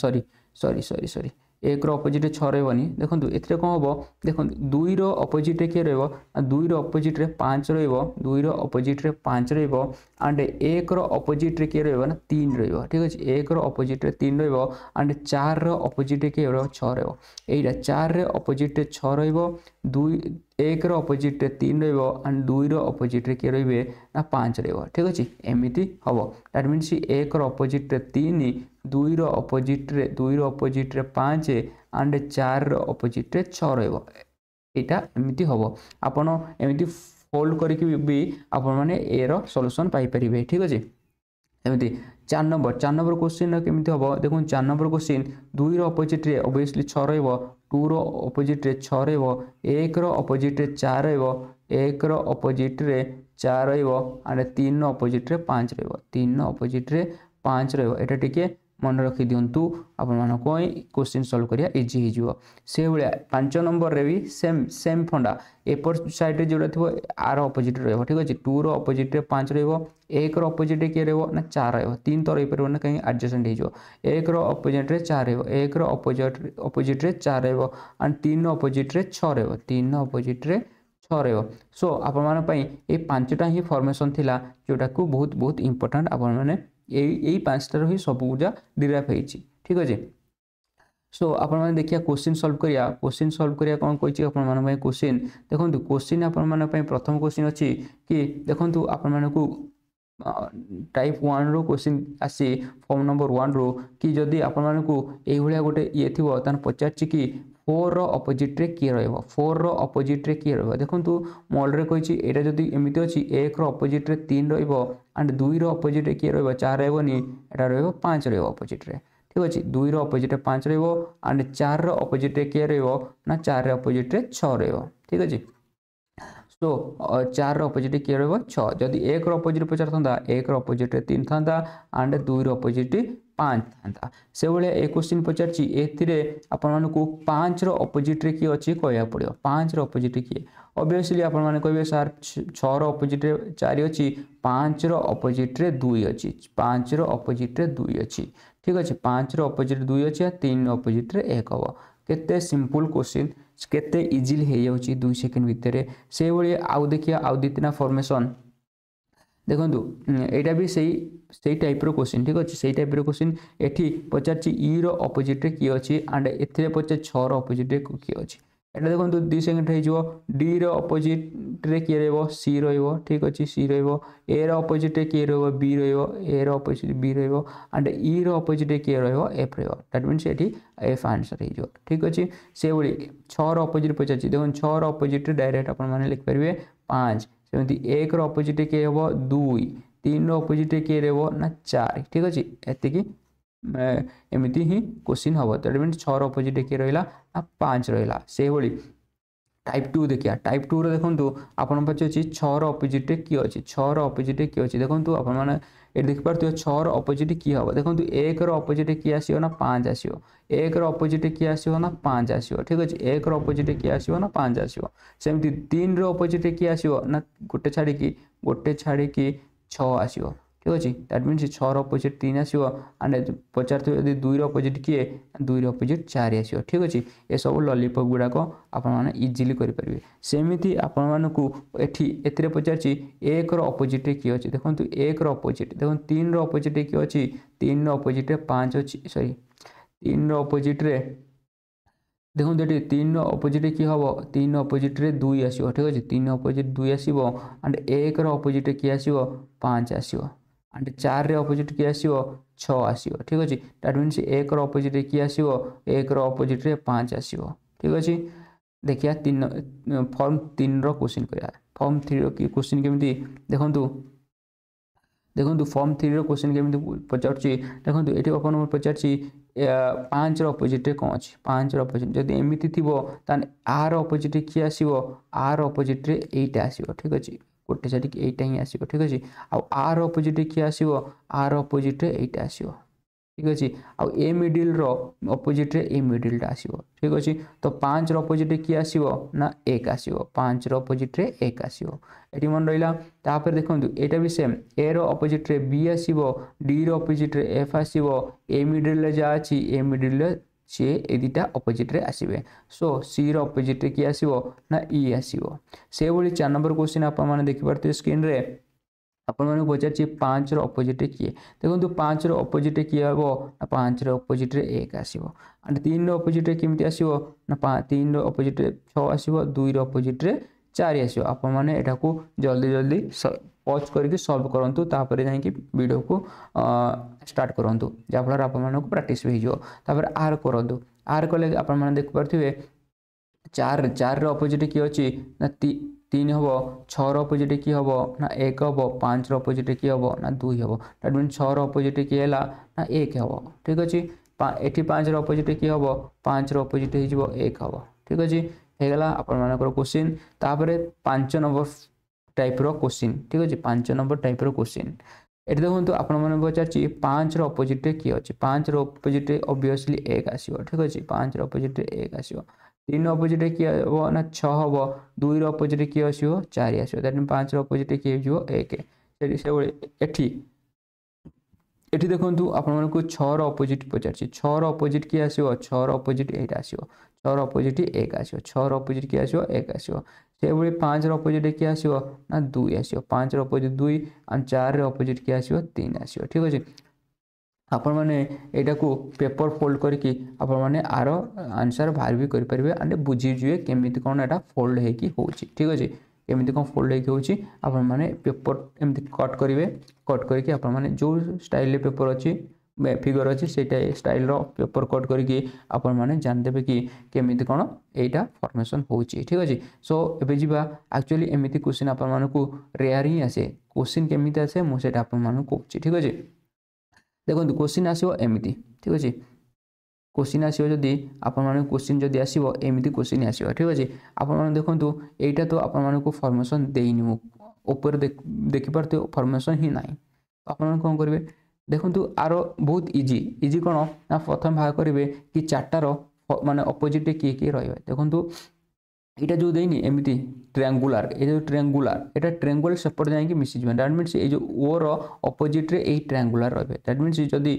সরি সরি সরি সরি একর অপোজিটে ছ রহবনি দেখুন এতে কম হব দেখুন দুইর অপোজিটে কি রহব না দুইর অপোজিটে পাঁচ রহব দুইর অপোজিটে পাঁচ রহব আন্ড একর অপোজিটে কি রহব না তিন রহব ঠিক আছে একর অপোজিটে তিন রহব আন্ড চারর অপোজিটে কি রহব ছ রহব এইটা চাররে অপোজিটে ছ রহব দুই একର ଅପୋଜିଟ୍ରେ ତିନି ରହିବ ଆଣ୍ଡ ଦୁଇର ଅପୋଜିଟ୍ରେ କିଏ ରହିବେ ନା ପାଞ୍ଚ ରହିବ ଠିକ୍ ଅଛି ଏମିତି ହେବ ଦ୍ୟାଟ୍ ମିନ୍ସ ଏକର ଅପୋଜିଟ୍ରେ ତିନି ଦୁଇର ଅପୋଜିଟ୍ରେ ଦୁଇର ଅପୋଜିଟ୍ରେ ପାଞ୍ଚ ଆଣ୍ଡ ଚାରିର ଅପୋଜିଟ୍ରେ ଛଅ ରହିବ ଏଇଟା ଏମିତି ହେବ ଆପଣ ଏମିତି ଫୋଲ୍ଡ କରିକି ବି ଆପଣମାନେ ଏର ସଲ୍ୟୁସନ୍ ପାଇପାରିବେ ଠିକ୍ ଅଛି ଏମିତି চার নম্বর চার নম্বর কোশ্চিন কেমিতি হব দেখুন চার নম্বর কোশ্চিন দুইর অপোজিট্রে অবভিয়াসলি ছ রহব ଟୁର ଅପୋଜିଟ୍ରେ ଛଅ ରହିବ ଏକର ଅପୋଜିଟ୍ରେ ଚାରି ରହିବ ଏକର ଅପୋଜିଟ୍ରେ ଚାରି ରହିବ ଆଣ୍ଡ ତିନିର ଅପୋଜିଟ୍ରେ ପାଞ୍ଚ ରହିବ ତିନିର ଅପୋଜିଟ୍ରେ ପାଞ୍ଚ ରହିବ ଏଇଟା ଟିକିଏ ମନେ ରଖିଦିଅନ୍ତୁ ଆପଣମାନଙ୍କ ପାଇଁ କୋଶ୍ଚିନ୍ ସଲ୍ଭ କରିବା ଇଜି ହେଇଯିବ ସେଇଭଳିଆ ପାଞ୍ଚ ନମ୍ବରରେ ବି ସେମ୍ ସେମ୍ ଫଣ୍ଡା ଏପଟ ସାଇଡ଼୍ରେ ଯେଉଁଟା ଥିବ ଆର ଅପୋଜିଟ୍ ରହିବ ଠିକ୍ ଅଛି ଟୁର ଅପୋଜିଟ୍ରେ ପାଞ୍ଚ ରହିବ ଏକର ଅପୋଜିଟ୍ରେ କିଏ ରହିବ ନା ଚାର ରହିବ ତିନି ତ ରହିପାରିବ ନା କାହିଁକି ଆଡ଼ଜଷ୍ଟମେଣ୍ଟ ହେଇଯିବ ଏକର ଅପୋଜିଟ୍ରେ ଚାର ରହିବ ଏକର ଅପୋଜିଟ୍ ଅପୋଜିଟ୍ରେ ଚାର ରହିବ ଆଣ୍ଡ ତିନି ଅପୋଜିଟ୍ରେ ଛଅ ରହିବ ତିନି ଅପୋଜିଟ୍ରେ ଛଅ ରହିବ ସୋ ଆପଣମାନଙ୍କ ପାଇଁ ଏଇ ପାଞ୍ଚଟା ହିଁ ଫର୍ମେସନ୍ ଥିଲା ଯେଉଁଟାକୁ ବହୁତ ବହୁତ ଇମ୍ପୋର୍ଟାଣ୍ଟ ଆପଣମାନେ এই এই ପାଞ୍ଚଟାରୁ ହିଁ ସବୁଯାକ ଡିରାଇଭ୍ ହେଇଛି ଠିକ୍ ଅଛି সো আপনার দেখা কোশ্চিন সলভ করা কোশ্চিন সলভ করা কম কী আপনার কোশ্চিন দেখুন কোশ্চিন আপনার প্রথম কোশ্চিন অছি কি দেখুন আপনার টাইপ ওয়ান্রু কোশ্চিন আসি ফর্ম নম্বর ওয়ান্রু কি যদি আপনার এইভাবে গোটে ইয়ে থাকলে তাহলে পচারছি কি ফোর্র ଅପୋଜିଟ୍ରେ କିଏ ରହିବ ଫୋର୍ର ଅପୋଜିଟ୍ରେ କିଏ ରହିବ ଦେଖନ୍ତୁ ମୁଁ ଅଲରେଡ଼ି କହିଛି ଏଇଟା ଯଦି ଏମିତି ଅଛି ଏକର ଅପୋଜିଟ୍ରେ ତିନି ରହିବ ଆଣ୍ଡ ଦୁଇର ଅପୋଜିଟ୍ରେ କିଏ ରହିବ ଚାରି ରହିବନି ଏଇଟା ରହିବ ପାଞ୍ଚ ରହିବ ଅପୋଜିଟ୍ରେ ଠିକ୍ ଅଛି ଦୁଇର ଅପୋଜିଟ୍ରେ ପାଞ୍ଚ ରହିବ ଆଣ୍ଡ ଚାରିର ଅପୋଜିଟ୍ରେ କିଏ ରହିବ ନା ଚାରିର ଅପୋଜିଟ୍ରେ ଛଅ ରହିବ ଠିକ୍ ଅଛି ସୋ ଚାରିର ଅପୋଜିଟ୍ କିଏ ରହିବ ଛଅ ଯଦି ଏକର ଅପୋଜିଟ୍ ପଚାରିଥାନ୍ତା ଏକର ଅପୋଜିଟ୍ରେ ତିନି ଥାନ୍ତା ଆଣ୍ଡ ଦୁଇର ଅପୋଜିଟ୍ पाँच था से भाया ये क्वेश्चन पचारे आपण मानक पाँच रपोजिट्रे किए अच्छी कह पड़ो पाँच रपोजिट्रे किए अभीयसली आप कहे सार छर अपोजिट्रे चार अच्छी पाँच रपोजिट्रे दुई अच्छी पाँच रपोजिट्रे दुई अच्छी ठीक अच्छे पाँच रपोजिट्रे दुई अच्छी तीन अपोजिट्रे एक हम के सीम्पुल क्वेश्चन केते इजिली हो जाए दुई सेकेंड भितर से भाई आउ देखिए आउ दिन फर्मेसन देखूँ यटा भी सही সেই টাইপৰ কোৱেশ্চন ঠিক আছে সেই টাইপৰ কোৱেশ্চন এতি 5ৰ অপোজিটে কি আছে আৰু এতি 6ৰ অপোজিটে কি আছে এতি দেখোন দু ছেকেণ্ড হৈ যাব ডিৰ অপোজিটত কি ৰেব সি ৰেব ঠিক আছে সি ৰেব এৰ অপোজিটে কি ৰেব বি ৰেব এৰ অপোজিটে বি ৰেব আৰু ইৰ অপোজিটে কি ৰেব এ প্ৰেৰ দ্যাট মিন্স এতি এ ফ আনসার হৈ যাব ঠিক আছে সেউৰি 6ৰ অপোজিট পচা দেখোন 6ৰ অপোজিট ডাইৰেক্ট আপোন মানে লিখিব পাৰিবি 5 সেমানতে 1ৰ অপোজিটে কি হ'ব 2 तीन अपोजिट किए देव ना चार ठीक अच्छे एति एमती ही क्वेश्चन हम तो मीन छर अपोजिट किए रहा ना पाँच रहा से भाई टाइप टू देखिए टाइप टू देखो आपण पचार छर अपोजिट किए अच्छे छर अपोजिट किए अच्छे देखो आप ये देखिपे छर अपोजिट किए हम देखो एक रपोजिट किए आसो ना पाँच आसो एक रपोजिट किए आसो ना पाँच आसो ठीक अच्छे एक रपोजिट किए आसो ना पाँच आसो सेमती तीन रपोजिट किए आसो ना गोटे छाड़ी गोटे छाड़ी ଛଅ ଆସିବ ଠିକ୍ ଅଛି ଦ୍ୟାଟ୍ ମିନ୍ସ ଛଅର ଅପୋଜିଟ୍ ତିନି ଆସିବ ଆଣ୍ଡ ପଚାରୁଥିବେ ଯଦି ଦୁଇର ଅପୋଜିଟ୍ କିଏ ଦୁଇର ଅପୋଜିଟ୍ ଚାରି ଆସିବ ଠିକ୍ ଅଛି ଏସବୁ ଲଲିପପ୍ ଗୁଡ଼ାକ ଆପଣମାନେ ଇଜିଲି କରିପାରିବେ ସେମିତି ଆପଣମାନଙ୍କୁ ଏଠି ଏଥିରେ ପଚାରିଛି ଏକର ଅପୋଜିଟ୍ରେ କିଏ ଅଛି ଦେଖନ୍ତୁ ଏକର ଅପୋଜିଟ୍ ଦେଖନ୍ତୁ ତିନିର ଅପୋଜିଟ୍ରେ କିଏ ଅଛି ତିନିର ଅପୋଜିଟ୍ରେ ପାଞ୍ଚ ଅଛି ସରି ତିନିର ଅପୋଜିଟ୍ରେ দেখুন এটি তিন অপোজিটে কী হব তিন অপোজিটে দুই আসব ঠিক আছে তিন অপোজিট দুই আসব আন্ড একর অপোজিটে কি আসব পাঁচ আসব ଆଣ୍ଡ ଚାରିରେ ଅପୋଜିଟ୍ କିଏ ଆସିବ ଛଅ ଆସିବ ଠିକ୍ ଅଛି ଦ୍ୟାଟ୍ ମିନ୍ସ ଏକର ଅପୋଜିଟ୍ରେ କିଏ ଆସିବ ଏକର ଅପୋଜିଟ୍ରେ ପାଞ୍ଚ ଆସିବ ଠିକ୍ ଅଛି ଦେଖିବା ତିନି ଫର୍ମ ତିନିର କୋଶ୍ଚିନ୍ କରିବା ଫର୍ମ ଥ୍ରୀର କୋଶ୍ଚିନ୍ କେମିତି ଦେଖନ୍ତୁ ଦେଖନ୍ତୁ ଫର୍ମ ଥ୍ରୀର କୋଶ୍ଚିନ୍ କେମିତି ପଚାରୁଛି ଦେଖନ୍ତୁ ଏଠି ଆପଣଙ୍କ ପଚାରୁଛି ପାଞ୍ଚର ଅପୋଜିଟ୍ରେ କ'ଣ ଅଛି ପାଞ୍ଚର ଅପୋଜିଟ୍ ଯଦି ଏମିତି ଥିବ ତାହେଲେ ଆର ଅପୋଜିଟ୍ରେ କିଏ ଆସିବ ଆର ଅପୋଜିଟ୍ରେ ଏଇଟା ଆସିବ ଠିକ୍ ଅଛି ଗୋଟେ ସାଇଡ଼୍କି ଏଇଟା ହିଁ ଆସିବ ଠିକ୍ ଅଛି ଆଉ ଆର ଅପୋଜିଟ୍ରେ କିଏ ଆସିବ ଆର ଅପୋଜିଟ୍ରେ ଏଇଟା ଆସିବ ঠিক আছে আউ এ মিডিলর অপোজিট্রে এ মিডিলটা আসব ঠিক আছে তো পাঁচর অপোজিট্রে কি আসব না এক আসব পাঁচর অপোজিট্রে এক আসব এটি মনে রহলা তাপরে দেখুন এটা বি সেম এ র অপোজিট্রে বি আসব ডি র অপোজিট্রে এফ আসব এ মিডিলে যা আছে এ মিডিলে সি এই দুইটা অপোজিট্রে আসবে সো সি র অপোজিট্রে কি আসব না ই আসব সেইভাবে চার নম্বর কোশ্চিন আপনার দেখিপারে স্ক্রিনে ଆପଣମାନଙ୍କୁ ପଚାରିଛି ପାଞ୍ଚର ଅପୋଜିଟ୍ରେ କିଏ ଦେଖନ୍ତୁ ପାଞ୍ଚର ଅପୋଜିଟ୍ରେ କିଏ ହେବ ନା ପାଞ୍ଚର ଅପୋଜିଟ୍ରେ ଏକ ଆସିବ ଆଣ୍ଡ ତିନିର ଅପୋଜିଟ୍ରେ କେମିତି ଆସିବ ନା ତିନିର ଅପୋଜିଟ୍ରେ ଛଅ ଆସିବ ଦୁଇର ଅପୋଜିଟ୍ରେ ଚାରି ଆସିବ ଆପଣମାନେ ଏଠାକୁ ଜଲ୍ଦି ଜଲ୍ଦି ପଜ୍ କରିକି ସଲ୍ଭ କରନ୍ତୁ ତାପରେ ଯାଇକି ଭିଡ଼ିଓକୁ ଷ୍ଟାର୍ଟ କରନ୍ତୁ ଯାହାଫଳରେ ଆପଣମାନଙ୍କୁ ପ୍ରାକ୍ଟିସ୍ ବି ହେଇଯିବ ତାପରେ ଆର୍ କରନ୍ତୁ ଆର୍ କଲେ ଆପଣମାନେ ଦେଖିପାରୁଥିବେ ଚାର ଚାରିର ଅପୋଜିଟ୍ କିଏ ଅଛି ନା তিন হব ছর অপোজিট কি হব না এক হব পাঁচর অপোজিট কি হব না দুই হব দ্যাট মিন ছর অপোজিট কি হল না এক হব ঠিক আছে এটি পাঁচর অপোজিট কি হব পাঁচর অপোজিট হয়ে এক হব ঠিক আছে ହେଇଗଲା ଆପଣମାନଙ୍କର କୋଶ୍ଚିନ୍ ତାପରେ ପାଞ୍ଚ ନମ୍ବର ଟାଇପ୍ର କୋଶ୍ଚିନ୍ ଠିକ୍ ଅଛି ପାଞ୍ଚ ନମ୍ବର ଟାଇପ୍ର କୋଶ୍ଚିନ୍ ଏଠି ଦେଖନ୍ତୁ ଆପଣମାନେ ପଚାରିଛି ପାଞ୍ଚର ଅପୋଜିଟ୍ରେ କିଏ ଅଛି ପାଞ୍ଚର ଅପୋଜିଟ୍ରେ ଅବଭିୟସ୍ଲି ଏକ ଆସିବ ଠିକ୍ ଅଛି ପାଞ୍ଚର ଅପୋଜିଟ୍ରେ ଏକ ଆସିବ তিন অপোজিটে কি হব না ছ হব দুইর অপোজিটে কি আসব চারি আসব দ্যাট মিন পাঁচর অপোজিটে কি হয়ে এক সেটি সেভাবে এটি এটি দেখুন আপনার ছর অপোজিট পচারছি ছর অপোজিট কি আসব ছর অপোজিট এইটা আসব ছর অপোজিট এক আসব ছর অপোজিট কি আসব এক আসব সেইভাবে পাঁচর অপোজিট কি আসব না দুই আসব পাঁচর অপোজিট দুই আর চারের অপোজিট কি আসব তিন আসব ঠিক আছে ଆପଣମାନେ ଏଇଟାକୁ ପେପର୍ ଫୋଲ୍ଡ କରିକି ଆପଣମାନେ ଆର ଆନ୍ସର୍ ବାହାର ବି କରିପାରିବେ ଆଣ୍ଡ ବୁଝିଯିବେ କେମିତି କ'ଣ ଏଇଟା ଫୋଲ୍ଡ ହେଇକି ହେଉଛି ଠିକ୍ ଅଛି କେମିତି କ'ଣ ଫୋଲ୍ଡ ହେଇକି ହେଉଛି ଆପଣମାନେ ପେପର୍ ଏମିତି କଟ୍ କରିବେ କଟ୍ କରିକି ଆପଣମାନେ ଯେଉଁ ଷ୍ଟାଇଲ୍ରେ ପେପର୍ ଅଛି ଫିଗର୍ ଅଛି ସେଇଟା ଷ୍ଟାଇଲ୍ର ପେପର୍ କଟ୍ କରିକି ଆପଣମାନେ ଜାଣିଦେବେ କି କେମିତି କ'ଣ ଏଇଟା ଫର୍ମେସନ୍ ହେଉଛି ଠିକ୍ ଅଛି ସୋ ଏବେ ଯିବା ଆକ୍ଚୁଆଲି ଏମିତି କୋଶ୍ଚିନ୍ ଆପଣମାନଙ୍କୁ ରେୟାର୍ ହିଁ ଆସେ କୋଶ୍ଚିନ୍ କେମିତି ଆସେ ମୁଁ ସେଇଟା ଆପଣମାନଙ୍କୁ କହୁଛି ଠିକ୍ ଅଛି দেখুন কোশ্চিন আসব এমিতি ঠিক আছে কোশ্চিন আসব যদি আপনার কোশ্চিন যদি আসব এমিতি কোশ্চিন আসব ঠিক আছে আপনার দেখুন এইটা তো আপনার ফর্মেসন দেইনি মু উপরে দেখিপারে ফর্মেসন হি না আপনার কম করবে দেখুন আর বহুত ইজি ইজি কোণ না প্রথম ভাগ করবে কি চারটার মানে অপোজিটে কি কি রয়েছে দেখুন এইটা যে দেইনি এমিতি ট্রায়াঙ্গুলার এই ଯେଉଁ ଟ୍ରାଙ୍ଗୁଲାର ଏଇଟା ଟ୍ରାଙ୍ଗୁଲାର ସେପଟେ ଯାଇକି ମିଶିଯିବ ଦ୍ୟାଟ୍ ମିନ୍ସ ଏଇ ଯେଉଁ ଓର ଅପୋଜିଟ୍ରେ ଏଇ ଟ୍ରାଙ୍ଗୁଲାର ରହିବେ ଦ୍ୟାଟ୍ ମିନ୍ସ ଯଦି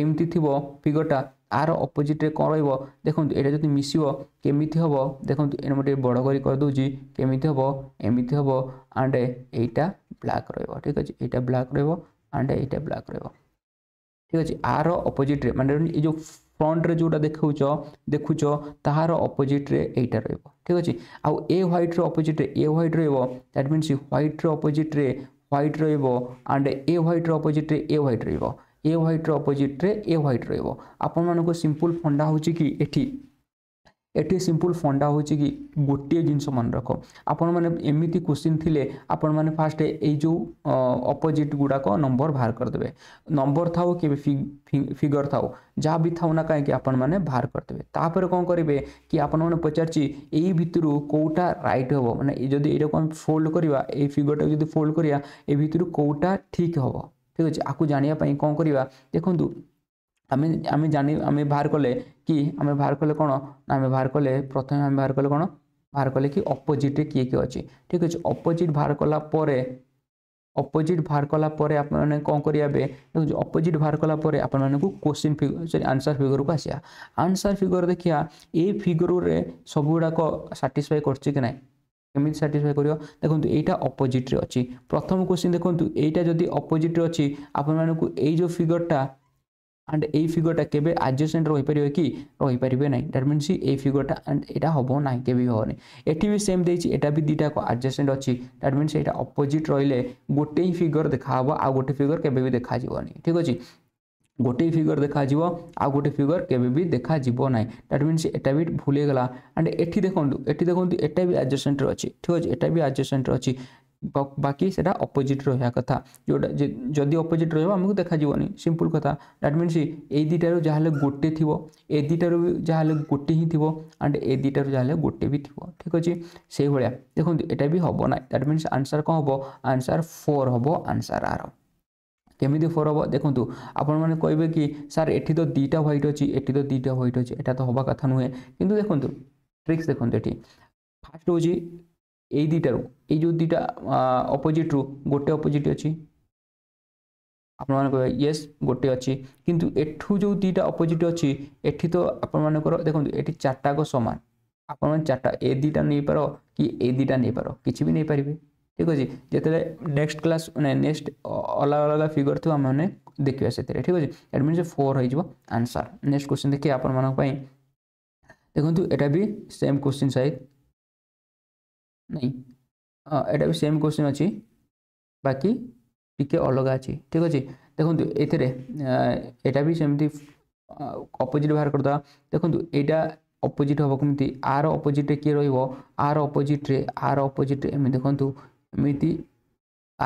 ଏମିତି ଥିବ ଫିଗରଟା ଆର ଅପୋଜିଟ୍ରେ କ'ଣ ରହିବ ଦେଖନ୍ତୁ ଏଇଟା ଯଦି ମିଶିବ କେମିତି ହେବ ଦେଖନ୍ତୁ ଏଇଟା ମୁଁ ଟିକେ ବଡ଼ କରି କରିଦେଉଛି କେମିତି ହେବ ଏମିତି ହେବ ଆଣ୍ଡ ଏଇଟା ବ୍ଲାକ୍ ରହିବ ଠିକ୍ ଅଛି ଏଇଟା ବ୍ଲାକ୍ ରହିବ ଆଣ୍ଡ ଏଇଟା ବ୍ଲାକ୍ ରହିବ ଠିକ୍ ଅଛି ଆର ଅପୋଜିଟ୍ରେ ମାନେ ଏ ଯେଉଁ ফ্রন্টরে যেটা দেখাউছ দেখুছ তাহার অপোজিট্রে এইটা রহব ঠিক আছে আউ এ হোয়াইট্র অপোজিট্রে এ হোয়াইট রহব দ্যাট মিন্স হোয়াইট্র অপোজিট্রে হোয়াইট রহব আন্ড এ হোয়াইট্র অপোজিট্রে এ হোয়াইট রহব এ হোয়াইট্র অপোজিট্রে এ হোয়াইট রহব আপনার সিম্পল ফন্ডা হচ্ছে কি এটি ଏଠି ସିମ୍ପଲ୍ ଫଣ୍ଡା ହେଉଛି କି ଗୋଟିଏ ଜିନିଷ ମନେ ରଖ ଆପଣମାନେ ଏମିତି କୋଶ୍ଚିନ୍ ଥିଲେ ଆପଣମାନେ ଫାଷ୍ଟ ଏଇ ଯେଉଁ ଅପୋଜିଟ୍ ଗୁଡ଼ାକ ନମ୍ବର ବାହାର କରିଦେବେ ନମ୍ବର ଥାଉ କେବେ ଫିଗର ଥାଉ ଯାହା ବି ଥାଉ ନା କାହିଁକି ଆପଣମାନେ ବାହାର କରିଦେବେ ତାପରେ କ'ଣ କରିବେ କି ଆପଣମାନେ ପଚାରିଛି ଏଇ ଭିତରୁ କେଉଁଟା ରାଇଟ୍ ହେବ ମାନେ ଯଦି ଏଇଟାକୁ ଆମେ ଫୋଲ୍ଡ କରିବା ଏଇ ଫିଗରଟାକୁ ଯଦି ଫୋଲ୍ଡ କରିବା ଏ ଭିତରୁ କେଉଁଟା ଠିକ୍ ହେବ ଠିକ୍ ଅଛି ଆକୁ ଜାଣିବା ପାଇଁ କ'ଣ କରିବା ଦେଖନ୍ତୁ আমি আমি ଜାଣି ଆମେ ବାହାର କଲେ କି ଆମେ ବାହାର କଲେ କ'ଣ ଆମେ ବାହାର କଲେ ପ୍ରଥମେ ଆମେ ବାହାର କଲେ କ'ଣ ବାହାର କଲେ କି ଅପୋଜିଟ୍ରେ କିଏ କିଏ ଅଛି ଠିକ୍ ଅଛି ଅପୋଜିଟ୍ ବାହାର କଲା ପରେ ଅପୋଜିଟ୍ ବାହାର କଲା ପରେ ଆପଣମାନେ କ'ଣ କରିବା ଏବେ ଦେଖୁଛୁ ଅପୋଜିଟ୍ ବାହାର କଲା ପରେ ଆପଣମାନଙ୍କୁ କୋଶ୍ଚିନ୍ ସରି ଆନ୍ସର୍ ଫିଗରକୁ ଆସିବା ଆନ୍ସର୍ ଫିଗର ଦେଖିବା ଏ ଫିଗରରେ ସବୁଗୁଡ଼ାକ ସାଟିସ୍ଫାଏ କରୁଛି କି ନାହିଁ କେମିତି ସାଟିସ୍ଫାଏ କରିବ ଦେଖନ୍ତୁ ଏଇଟା ଅପୋଜିଟ୍ରେ ଅଛି ପ୍ରଥମ କୋଶ୍ଚିନ୍ ଦେଖନ୍ତୁ ଏଇଟା ଯଦି ଅପୋଜିଟ୍ରେ ଅଛି ଆପଣମାନଙ୍କୁ ଏଇ ଯେଉଁ ଫିଗରଟା ଆଣ୍ଡ ଏଇ ଫିଗରଟା କେବେ ଆଡ଼ଜଷ୍ଟେଣ୍ଟ ରହିପାରିବ କି ରହିପାରିବେ ନାହିଁ ଦ୍ୟାଟ୍ ମିନ୍ସ ଏଇ ଫିଗରଟା ଆଣ୍ଡ ଏଇଟା ହେବ ନାହିଁ କେବେ ବି ହେବନି ଏଠି ବି ସେମ୍ ଦେଇଛି ଏଇଟା ବି ଦୁଇଟାକ ଆଡ଼ଜଷ୍ଟେଣ୍ଟ ଅଛି ଦ୍ୟାଟ୍ ମିନ୍ସ ଏଇଟା ଅପୋଜିଟ୍ ରହିଲେ ଗୋଟେ ହିଁ ଫିଗର ଦେଖାହେବ ଆଉ ଗୋଟେ ଫିଗର କେବେ ବି ଦେଖାଯିବନି ଠିକ୍ ଅଛି ଗୋଟିଏ ଫିଗର ଦେଖାଯିବ ଆଉ ଗୋଟେ ଫିଗର କେବେ ବି ଦେଖାଯିବ ନାହିଁ ଦ୍ୟାଟ୍ ମିନ୍ସ ଏଟା ବି ଭୁଲ ହେଇଗଲା ଆଣ୍ଡ ଏଠି ଦେଖନ୍ତୁ ଏଠି ଦେଖନ୍ତୁ ଏଟା ବି ଆଡ଼ଜଷ୍ଟେଣ୍ଟରେ ଅଛି ଠିକ୍ ଅଛି ଏଟା ବି ଆଡ଼ଜଷ୍ଟେଣ୍ଟରେ ଅଛି বাকি সেটা অপোজিট রহবা কথা যেটা যদি অপোজিট রহব আমি দেখাযাবনি সিম্পল কথা দ্যাট মিনস এই দুইটার যা হলে গোটে থিব এ দুইটার যা হলে গোটে হি থিব আন্ড এ দুইটার যা হলে গোটে বি থিব ঠিক আছে সেইভাবে দেখুন এটা বি হব না দ্যাট মিনস আনসার কম হব আনসার ফোর হব আনসার আর কেমিতি ফোর হব দেখুন আপন মানে কইবে কি স্যার এটি তো দুইটা হোয়াইট অছি এটি তো দুইটা হোয়াইট অছি এটা তো হবা কথা নুহে কিন্তু দেখুন ট্রিক্স দেখুন এটি ফার্স্ট হচ্ছে ଏଇ ଦୁଇଟାରୁ ଏଇ ଯେଉଁ ଦୁଇଟା ଅପୋଜିଟ୍ରୁ ଗୋଟେ ଅପୋଜିଟ୍ ଅଛି ଆପଣମାନେ କହିବେ ୟେସ୍ ଗୋଟେ ଅଛି କିନ୍ତୁ ଏଠୁ ଯେଉଁ ଦୁଇଟା ଅପୋଜିଟ୍ ଅଛି ଏଠି ତ ଆପଣମାନଙ୍କର ଦେଖନ୍ତୁ ଏଠି ଚାରିଟାକ ସମାନ ଆପଣମାନେ ଚାରିଟା ଏ ଦୁଇଟା ନେଇପାର କି ଏ ଦୁଇଟା ନେଇପାର କିଛି ବି ନେଇପାରିବେ ଠିକ୍ ଅଛି ଯେତେବେଳେ ନେକ୍ସଟ କ୍ଲାସ୍ ନାଇଁ ନେକ୍ସଟ ଅଲଗା ଅଲଗା ଫିଗର ଥିବ ଆମେମାନେ ଦେଖିବା ସେଥିରେ ଠିକ୍ ଅଛି ଏଟ୍ ମିନ୍ସ ଫୋର୍ ହେଇଯିବ ଆନ୍ସର୍ ନେକ୍ସଟ କ୍ୱେଶ୍ଚିନ୍ ଦେଖିବା ଆପଣମାନଙ୍କ ପାଇଁ ଦେଖନ୍ତୁ ଏଇଟା ବି ସେମ୍ କ୍ୱେଶ୍ଚିନ୍ ସାଇଜ୍ ନାଇଁ ହଁ ଏଇଟା ବି ସେମ୍ କୋଶ୍ଚିନ୍ ଅଛି ବାକି ଟିକେ ଅଲଗା ଅଛି ଠିକ୍ ଅଛି ଦେଖନ୍ତୁ ଏଥିରେ ଏଇଟା ବି ସେମିତି ଅପୋଜିଟ୍ ବାହାର କରିଦେବା ଦେଖନ୍ତୁ ଏଇଟା ଅପୋଜିଟ୍ ହେବ କେମିତି ଆର ଅପୋଜିଟ୍ରେ କିଏ ରହିବ ଆର ଅପୋଜିଟ୍ରେ ଆର ଅପୋଜିଟ୍ରେ ଏମିତି ଦେଖନ୍ତୁ ଏମିତି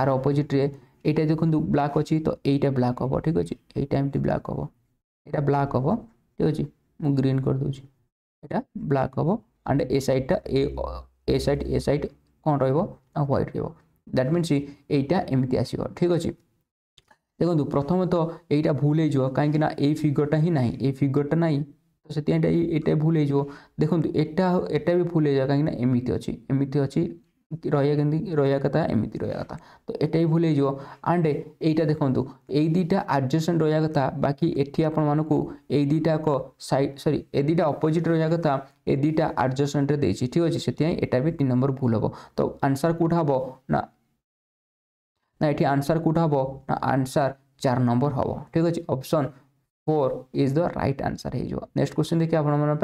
ଆର ଅପୋଜିଟ୍ରେ ଏଇଟା ଦେଖନ୍ତୁ ବ୍ଲାକ୍ ଅଛି ତ ଏଇଟା ବ୍ଲାକ୍ ହେବ ଠିକ୍ ଅଛି ଏଇଟା ଏମିତି ବ୍ଲାକ୍ ହେବ ଏଇଟା ବ୍ଲାକ୍ ହେବ ଠିକ୍ ଅଛି ମୁଁ ଗ୍ରୀନ୍ କରିଦେଉଛି ଏଇଟା ବ୍ଲାକ୍ ହେବ ଆଣ୍ଡ ଏ ସାଇଡ଼୍ଟା ଏ ଏ ସାଇଟ୍ ଏ ସାଇଟ୍ କ'ଣ ରହିବ ନା ହ୍ୱାଇଟ୍ ରହିବ ଦ୍ୟାଟ୍ ମିନ୍ସ ଏଇଟା ଏମିତି ଆସିବ ଠିକ୍ ଅଛି ଦେଖନ୍ତୁ ପ୍ରଥମତଃ ଏଇଟା ଭୁଲ ହେଇଯିବ କାହିଁକିନା ଏଇ ଫିଗରଟା ହିଁ ନାହିଁ ଏଇ ଫିଗରଟା ନାହିଁ ତ ସେଥିପାଇଁ ଏଇଟା ଏଇଟା ଭୁଲ ହେଇଯିବ ଦେଖନ୍ତୁ ଏଟା ଏଟା ବି ଭୁଲ ହେଇଯିବ କାହିଁକିନା ଏମିତି ଅଛି ଏମିତି ଅଛି রহিয়া কেমি রহিয়া কথা এমিতি রহিয়া কথা তো এটাই ভুল হয়ে যাব আন্ড এইটা দেখন্তু এই দুইটা আডজেসেন্ট রহিয়া কথা বাকি এটি আপন মানুষ এই দুইটাক সাইড সরি এই দুইটা অপোজিট রহিয়া কথা এই দুইটা আডজেসেন্টরে দিয়েছি ঠিক আছে সেপাই এটা বি তিন নম্বর ভুল হব তো আনসার কোটা হব না না এটি আনসার কোটা হব না আনসার চার নম্বর হব ঠিক আছে option four is the right answer হয়ে যাব নেক্সট কোশ্চিন দেখি আপনার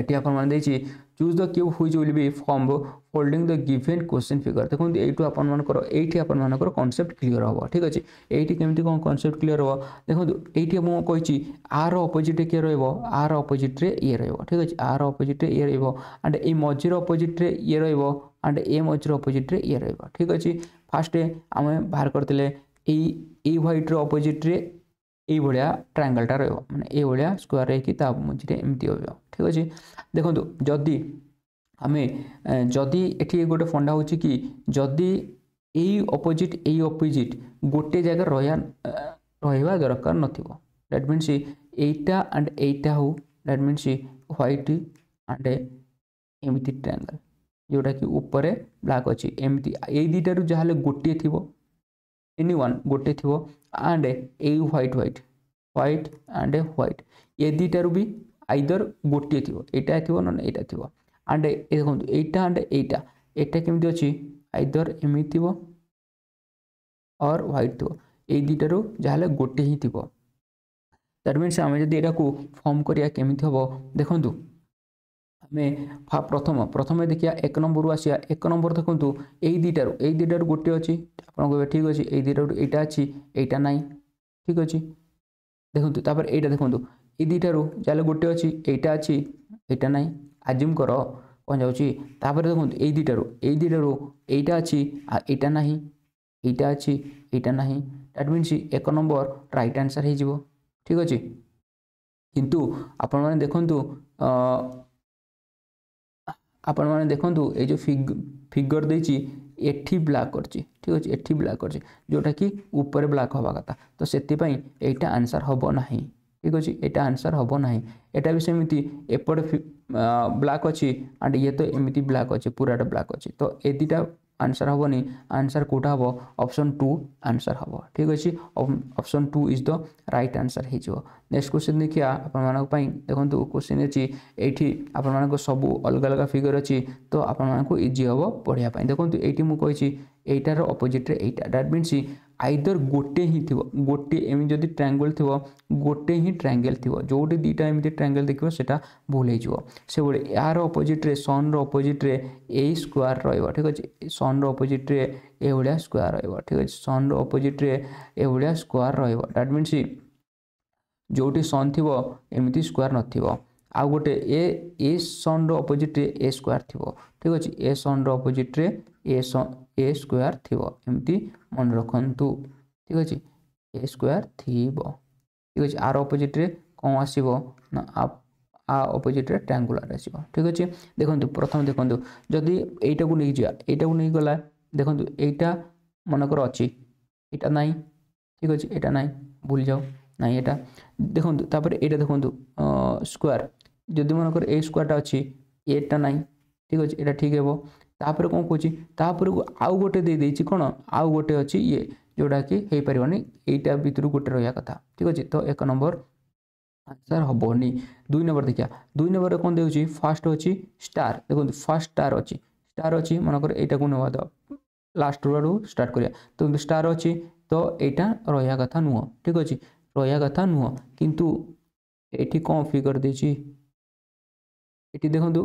এটি আপনার দিয়েছি choose the cube which will be form folding the given question figure ଦେଖନ୍ତୁ ଏଇଠୁ ଆପଣମାନଙ୍କର ଏଇଠି ଆପଣମାନଙ୍କର କନସେପ୍ଟ କ୍ଲିଅର ହେବ ଠିକ୍ ଅଛି ଏଇଠି କେମିତି କ'ଣ କନସେପ୍ଟ କ୍ଲିଅର ହେବ ଦେଖନ୍ତୁ ଏଇଠି ମୁଁ କହିଛି ଆର ଅପୋଜିଟ୍ରେ କିଏ ରହିବ ଆର ଅପୋଜିଟ୍ରେ ଇଏ ରହିବ ଠିକ୍ ଅଛି ଆର ଅପୋଜିଟ୍ରେ ଇଏ ରହିବ ଆଣ୍ଡ ଏଇ ମଝିର ଅପୋଜିଟ୍ରେ ଇଏ ରହିବ ଆଣ୍ଡ ଏ ମଝିର ଅପୋଜିଟ୍ରେ ଇଏ ରହିବ ଠିକ୍ ଅଛି ଫାଷ୍ଟ ଆମେ ବାହାର କରିଥିଲେ ଏଇ ଏଇ ହ୍ୱାଇଟ୍ର ଅପୋଜିଟ୍ରେ এইভাবে ট্রায়াঙ্গেলটা রহব মানে এইভাবে স্কোয়ার রেখে তা মধ্যে এমতি হবে ঠিক ଅଛି ଦେଖନ୍ତୁ ଯଦି ଆମେ ଯଦି ଏଠି ଗୋଟେ ଫଣ୍ଡା ହେଉଛି କି ଯଦି ଏଇ ଅପୋଜିଟ୍ ଏଇ ଅପୋଜିଟ୍ ଗୋଟେ ଜାଗାରେ ରହିବା ରହିବା ଦରକାର ନଥିବ ଦ୍ୟାଟ୍ ମିନ୍ସ ଏଇଟା ଆଣ୍ଡ ଏଇଟା ହଉ ଦ୍ୟାଟ୍ ମିନ୍ସ ହ୍ୱାଇଟ୍ ଆଣ୍ଡ ଏମିତି ଟ୍ରାଙ୍ଗଲ୍ ଯେଉଁଟାକି ଉପରେ ବ୍ଲାକ୍ ଅଛି ଏମିତି ଏଇ ଦୁଇଟାରୁ ଯାହା ହେଲେ ଗୋଟିଏ ଥିବ ଏନି ୱାନ୍ ଗୋଟିଏ ଥିବ ଆଣ୍ଡ ଏଇ white white white and white ଏ ଦୁଇଟାରୁ ବି ଆଇଦର ଗୋଟିଏ ଥିବ ଏଇଟା ଥିବ ନହେଲେ ଏଇଟା ଥିବ ଆଣ୍ଡ ଦେଖନ୍ତୁ ଏଇଟା ଆଣ୍ଡ ଏଇଟା ଏଇଟା କେମିତି ଅଛି ଆଇଦର ଏମିତି ଥିବ ଅର୍ ହ୍ୱାଇଟ୍ ଥିବ ଏଇ ଦୁଇଟାରୁ ଯାହାହେଲେ ଗୋଟେ ହିଁ ଥିବ ଦ୍ୟାଟ୍ ମିନ୍ସ ଆମେ ଯଦି ଏଇଟାକୁ ଫର୍ମ କରିବା କେମିତି ହେବ ଦେଖନ୍ତୁ ଆମେ ପ୍ରଥମ ପ୍ରଥମେ ଦେଖିବା ଏକ ନମ୍ବରରୁ ଆସିବା ଏକ ନମ୍ବର ଦେଖନ୍ତୁ ଏଇ ଦୁଇଟାରୁ ଏଇ ଦୁଇଟାରୁ ଗୋଟିଏ ଅଛି ଆପଣ କହିବେ ଠିକ୍ ଅଛି ଏଇ ଦୁଇଟାରୁ ଏଇଟା ଅଛି ଏଇଟା ନାହିଁ ଠିକ୍ ଅଛି ଦେଖନ୍ତୁ ତାପରେ ଏଇଟା ଦେଖନ୍ତୁ ଏଇ ଦୁଇଟାରୁ ଯାହେଲେ ଗୋଟେ ଅଛି ଏଇଟା ଅଛି ଏଇଟା ନାହିଁ ଆଜିମ୍ କର କ'ଣ ଯାଉଛି ତାପରେ ଦେଖନ୍ତୁ ଏଇ ଦୁଇଟାରୁ ଏଇ ଦୁଇଟାରୁ ଏଇଟା ଅଛି ଏଇଟା ନାହିଁ ଏଇଟା ଅଛି ଏଇଟା ନାହିଁ ଦ୍ୟାଟ୍ ମିନ୍ସ ଏକ ନମ୍ବର ରାଇଟ୍ ଆନ୍ସର୍ ହେଇଯିବ ଠିକ୍ ଅଛି କିନ୍ତୁ ଆପଣମାନେ ଦେଖନ୍ତୁ ଆପଣମାନେ ଦେଖନ୍ତୁ ଏଇ ଯେଉଁ ଫିଗର ଦେଇଛି ଏଠି ବ୍ଲାକ୍ କରିଛି ଠିକ୍ ଅଛି ଏଠି ବ୍ଲାକ୍ କରିଛି ଯେଉଁଟାକି ଉପରେ ବ୍ଲାକ୍ ହେବା କଥା ତ ସେଥିପାଇଁ ଏଇଟା ଆନ୍ସର୍ ହେବ ନାହିଁ ঠিক ଅଛି ଏଇଟା ଆନ୍ସର୍ ହେବ ନାହିଁ ଏଇଟା ବି ସେମିତି ଏପଟେ ବ୍ଲାକ୍ ଅଛି ଆଣ୍ଡ ଇଏ ତ ଏମିତି ବ୍ଲାକ୍ ଅଛି ପୁରାଟା ବ୍ଲାକ୍ ଅଛି ତ ଏ ଦୁଇଟା ଆନ୍ସର୍ ହେବନି ଆନ୍ସର୍ କେଉଁଟା ହେବ ଅପସନ୍ ଟୁ ଆନ୍ସର୍ ହେବ ଠିକ୍ ଅଛି option two is the right answer ହେଇଯିବ ନେକ୍ସଟ କ୍ୱେଶ୍ଚିନ୍ ଦେଖିବା ଆପଣମାନଙ୍କ ପାଇଁ ଦେଖନ୍ତୁ କ୍ୱେଶ୍ଚିନ୍ ଅଛି ଏଇଠି ଆପଣମାନଙ୍କ ସବୁ ଅଲଗା ଅଲଗା ଫିଗର୍ ଅଛି ତ ଆପଣମାନଙ୍କୁ ଇଜି ହେବ ପଢ଼ିବା ପାଇଁ ଦେଖନ୍ତୁ ଏଇଠି ମୁଁ କହିଛି ଏଇଟାର ଅପୋଜିଟ୍ରେ ଏଇଟା ଦ୍ୟାଟ୍ ମିନ୍ସ ଆଇଦର ଗୋଟିଏ ହିଁ ଥିବ ଗୋଟିଏ ଏମିତି ଯଦି ଟ୍ରାଙ୍ଗେଲ୍ ଥିବ ଗୋଟିଏ ହିଁ ଟ୍ରାଙ୍ଗେଲ୍ ଥିବ ଯେଉଁଠି ଦୁଇଟା ଏମିତି ଟ୍ରାଙ୍ଗେଲ୍ ଦେଖିବ ସେଇଟା ଭୁଲ ହେଇଯିବ ସେଭଳି ଏହାର ଅପୋଜିଟ୍ରେ ସନ୍ର ଅପୋଜିଟ୍ରେ ଏଇ ସ୍କୋୟାର୍ ରହିବ ଠିକ୍ ଅଛି ସନ୍ର ଅପୋଜିଟ୍ରେ ଏଭଳିଆ ସ୍କୋୟାର୍ ରହିବ ଠିକ୍ ଅଛି ସନ୍ର ଅପୋଜିଟ୍ରେ ଏଭଳିଆ ସ୍କୋୟାର୍ ରହିବ ଦ୍ୟାଟ୍ ମିନ୍ସ ଯେଉଁଠି ସନ୍ ଥିବ ଏମିତି ସ୍କୋୟାର୍ ନଥିବ ଆଉ ଗୋଟେ ଏ ଏ ସନ୍ର ଅପୋଜିଟ୍ରେ ଏ ସ୍କୋୟାର୍ ଥିବ ଠିକ୍ ଅଛି ଏ ସନ୍ର ଅପୋଜିଟ୍ରେ ଏ ସନ୍ ଏ ସ୍କୋୟାର୍ ଥିବ ଏମିତି ମନେ ରଖନ୍ତୁ ଠିକ୍ ଅଛି ଏ ସ୍କୋୟାର୍ ଥିବ ଠିକ୍ ଅଛି ଆର ଅପୋଜିଟ୍ରେ କ'ଣ ଆସିବ ନା ଆ ଅପୋଜିଟ୍ରେ ଟ୍ରାଙ୍ଗୁଲାର୍ ଆସିବ ଠିକ୍ ଅଛି ଦେଖନ୍ତୁ ପ୍ରଥମେ ଦେଖନ୍ତୁ ଯଦି ଏଇଟାକୁ ନେଇଯିବା ଏଇଟାକୁ ନେଇଗଲା ଦେଖନ୍ତୁ ଏଇଟା ମନେକର ଅଛି ଏଇଟା ନାହିଁ ଠିକ୍ ଅଛି ଏଇଟା ନାହିଁ ଭୁଲିଯାଉ ନାହିଁ ଏଇଟା ଦେଖନ୍ତୁ ତାପରେ ଏଇଟା ଦେଖନ୍ତୁ ସ୍କୋୟାର୍ ଯଦି ମନେକର ଏଇ ସ୍କୋୟାର୍ଟା ଅଛି ଏଟା ନାହିଁ ଠିକ୍ ଅଛି ଏଇଟା ଠିକ୍ ହେବ ତାପରେ କ'ଣ କହୁଛି ତାପରକୁ ଆଉ ଗୋଟେ ଦେଇଦେଇଛି କ'ଣ ଆଉ ଗୋଟେ ଅଛି ଇଏ ଯେଉଁଟାକି ହେଇପାରିବନି ଏଇଟା ଭିତରୁ ଗୋଟେ ରହିବା କଥା ଠିକ୍ ଅଛି ତ ଏକ ନମ୍ବର ଆନ୍ସର୍ ହେବନି ଦୁଇ ନମ୍ବର ଦେଖିବା ଦୁଇ ନମ୍ବରରେ କ'ଣ ଦେଉଛି ଫାର୍ଷ୍ଟ ଅଛି ଷ୍ଟାର୍ ଦେଖନ୍ତୁ ଫାର୍ଷ୍ଟ ଷ୍ଟାର୍ ଅଛି ଷ୍ଟାର୍ ଅଛି ମନେକର ଏଇଟାକୁ ନେବା ଲାଷ୍ଟ ରୁଆଡ଼ୁ ଷ୍ଟାର୍ଟ କରିବା ତ ଷ୍ଟାର୍ ଅଛି ତ ଏଇଟା ରହିବା କଥା ନୁହଁ ଠିକ୍ ଅଛି ରହିବା କଥା ନୁହଁ କିନ୍ତୁ ଏଇଠି କ'ଣ ଫିଗର୍ ଦେଇଛି ଏଠି ଦେଖନ୍ତୁ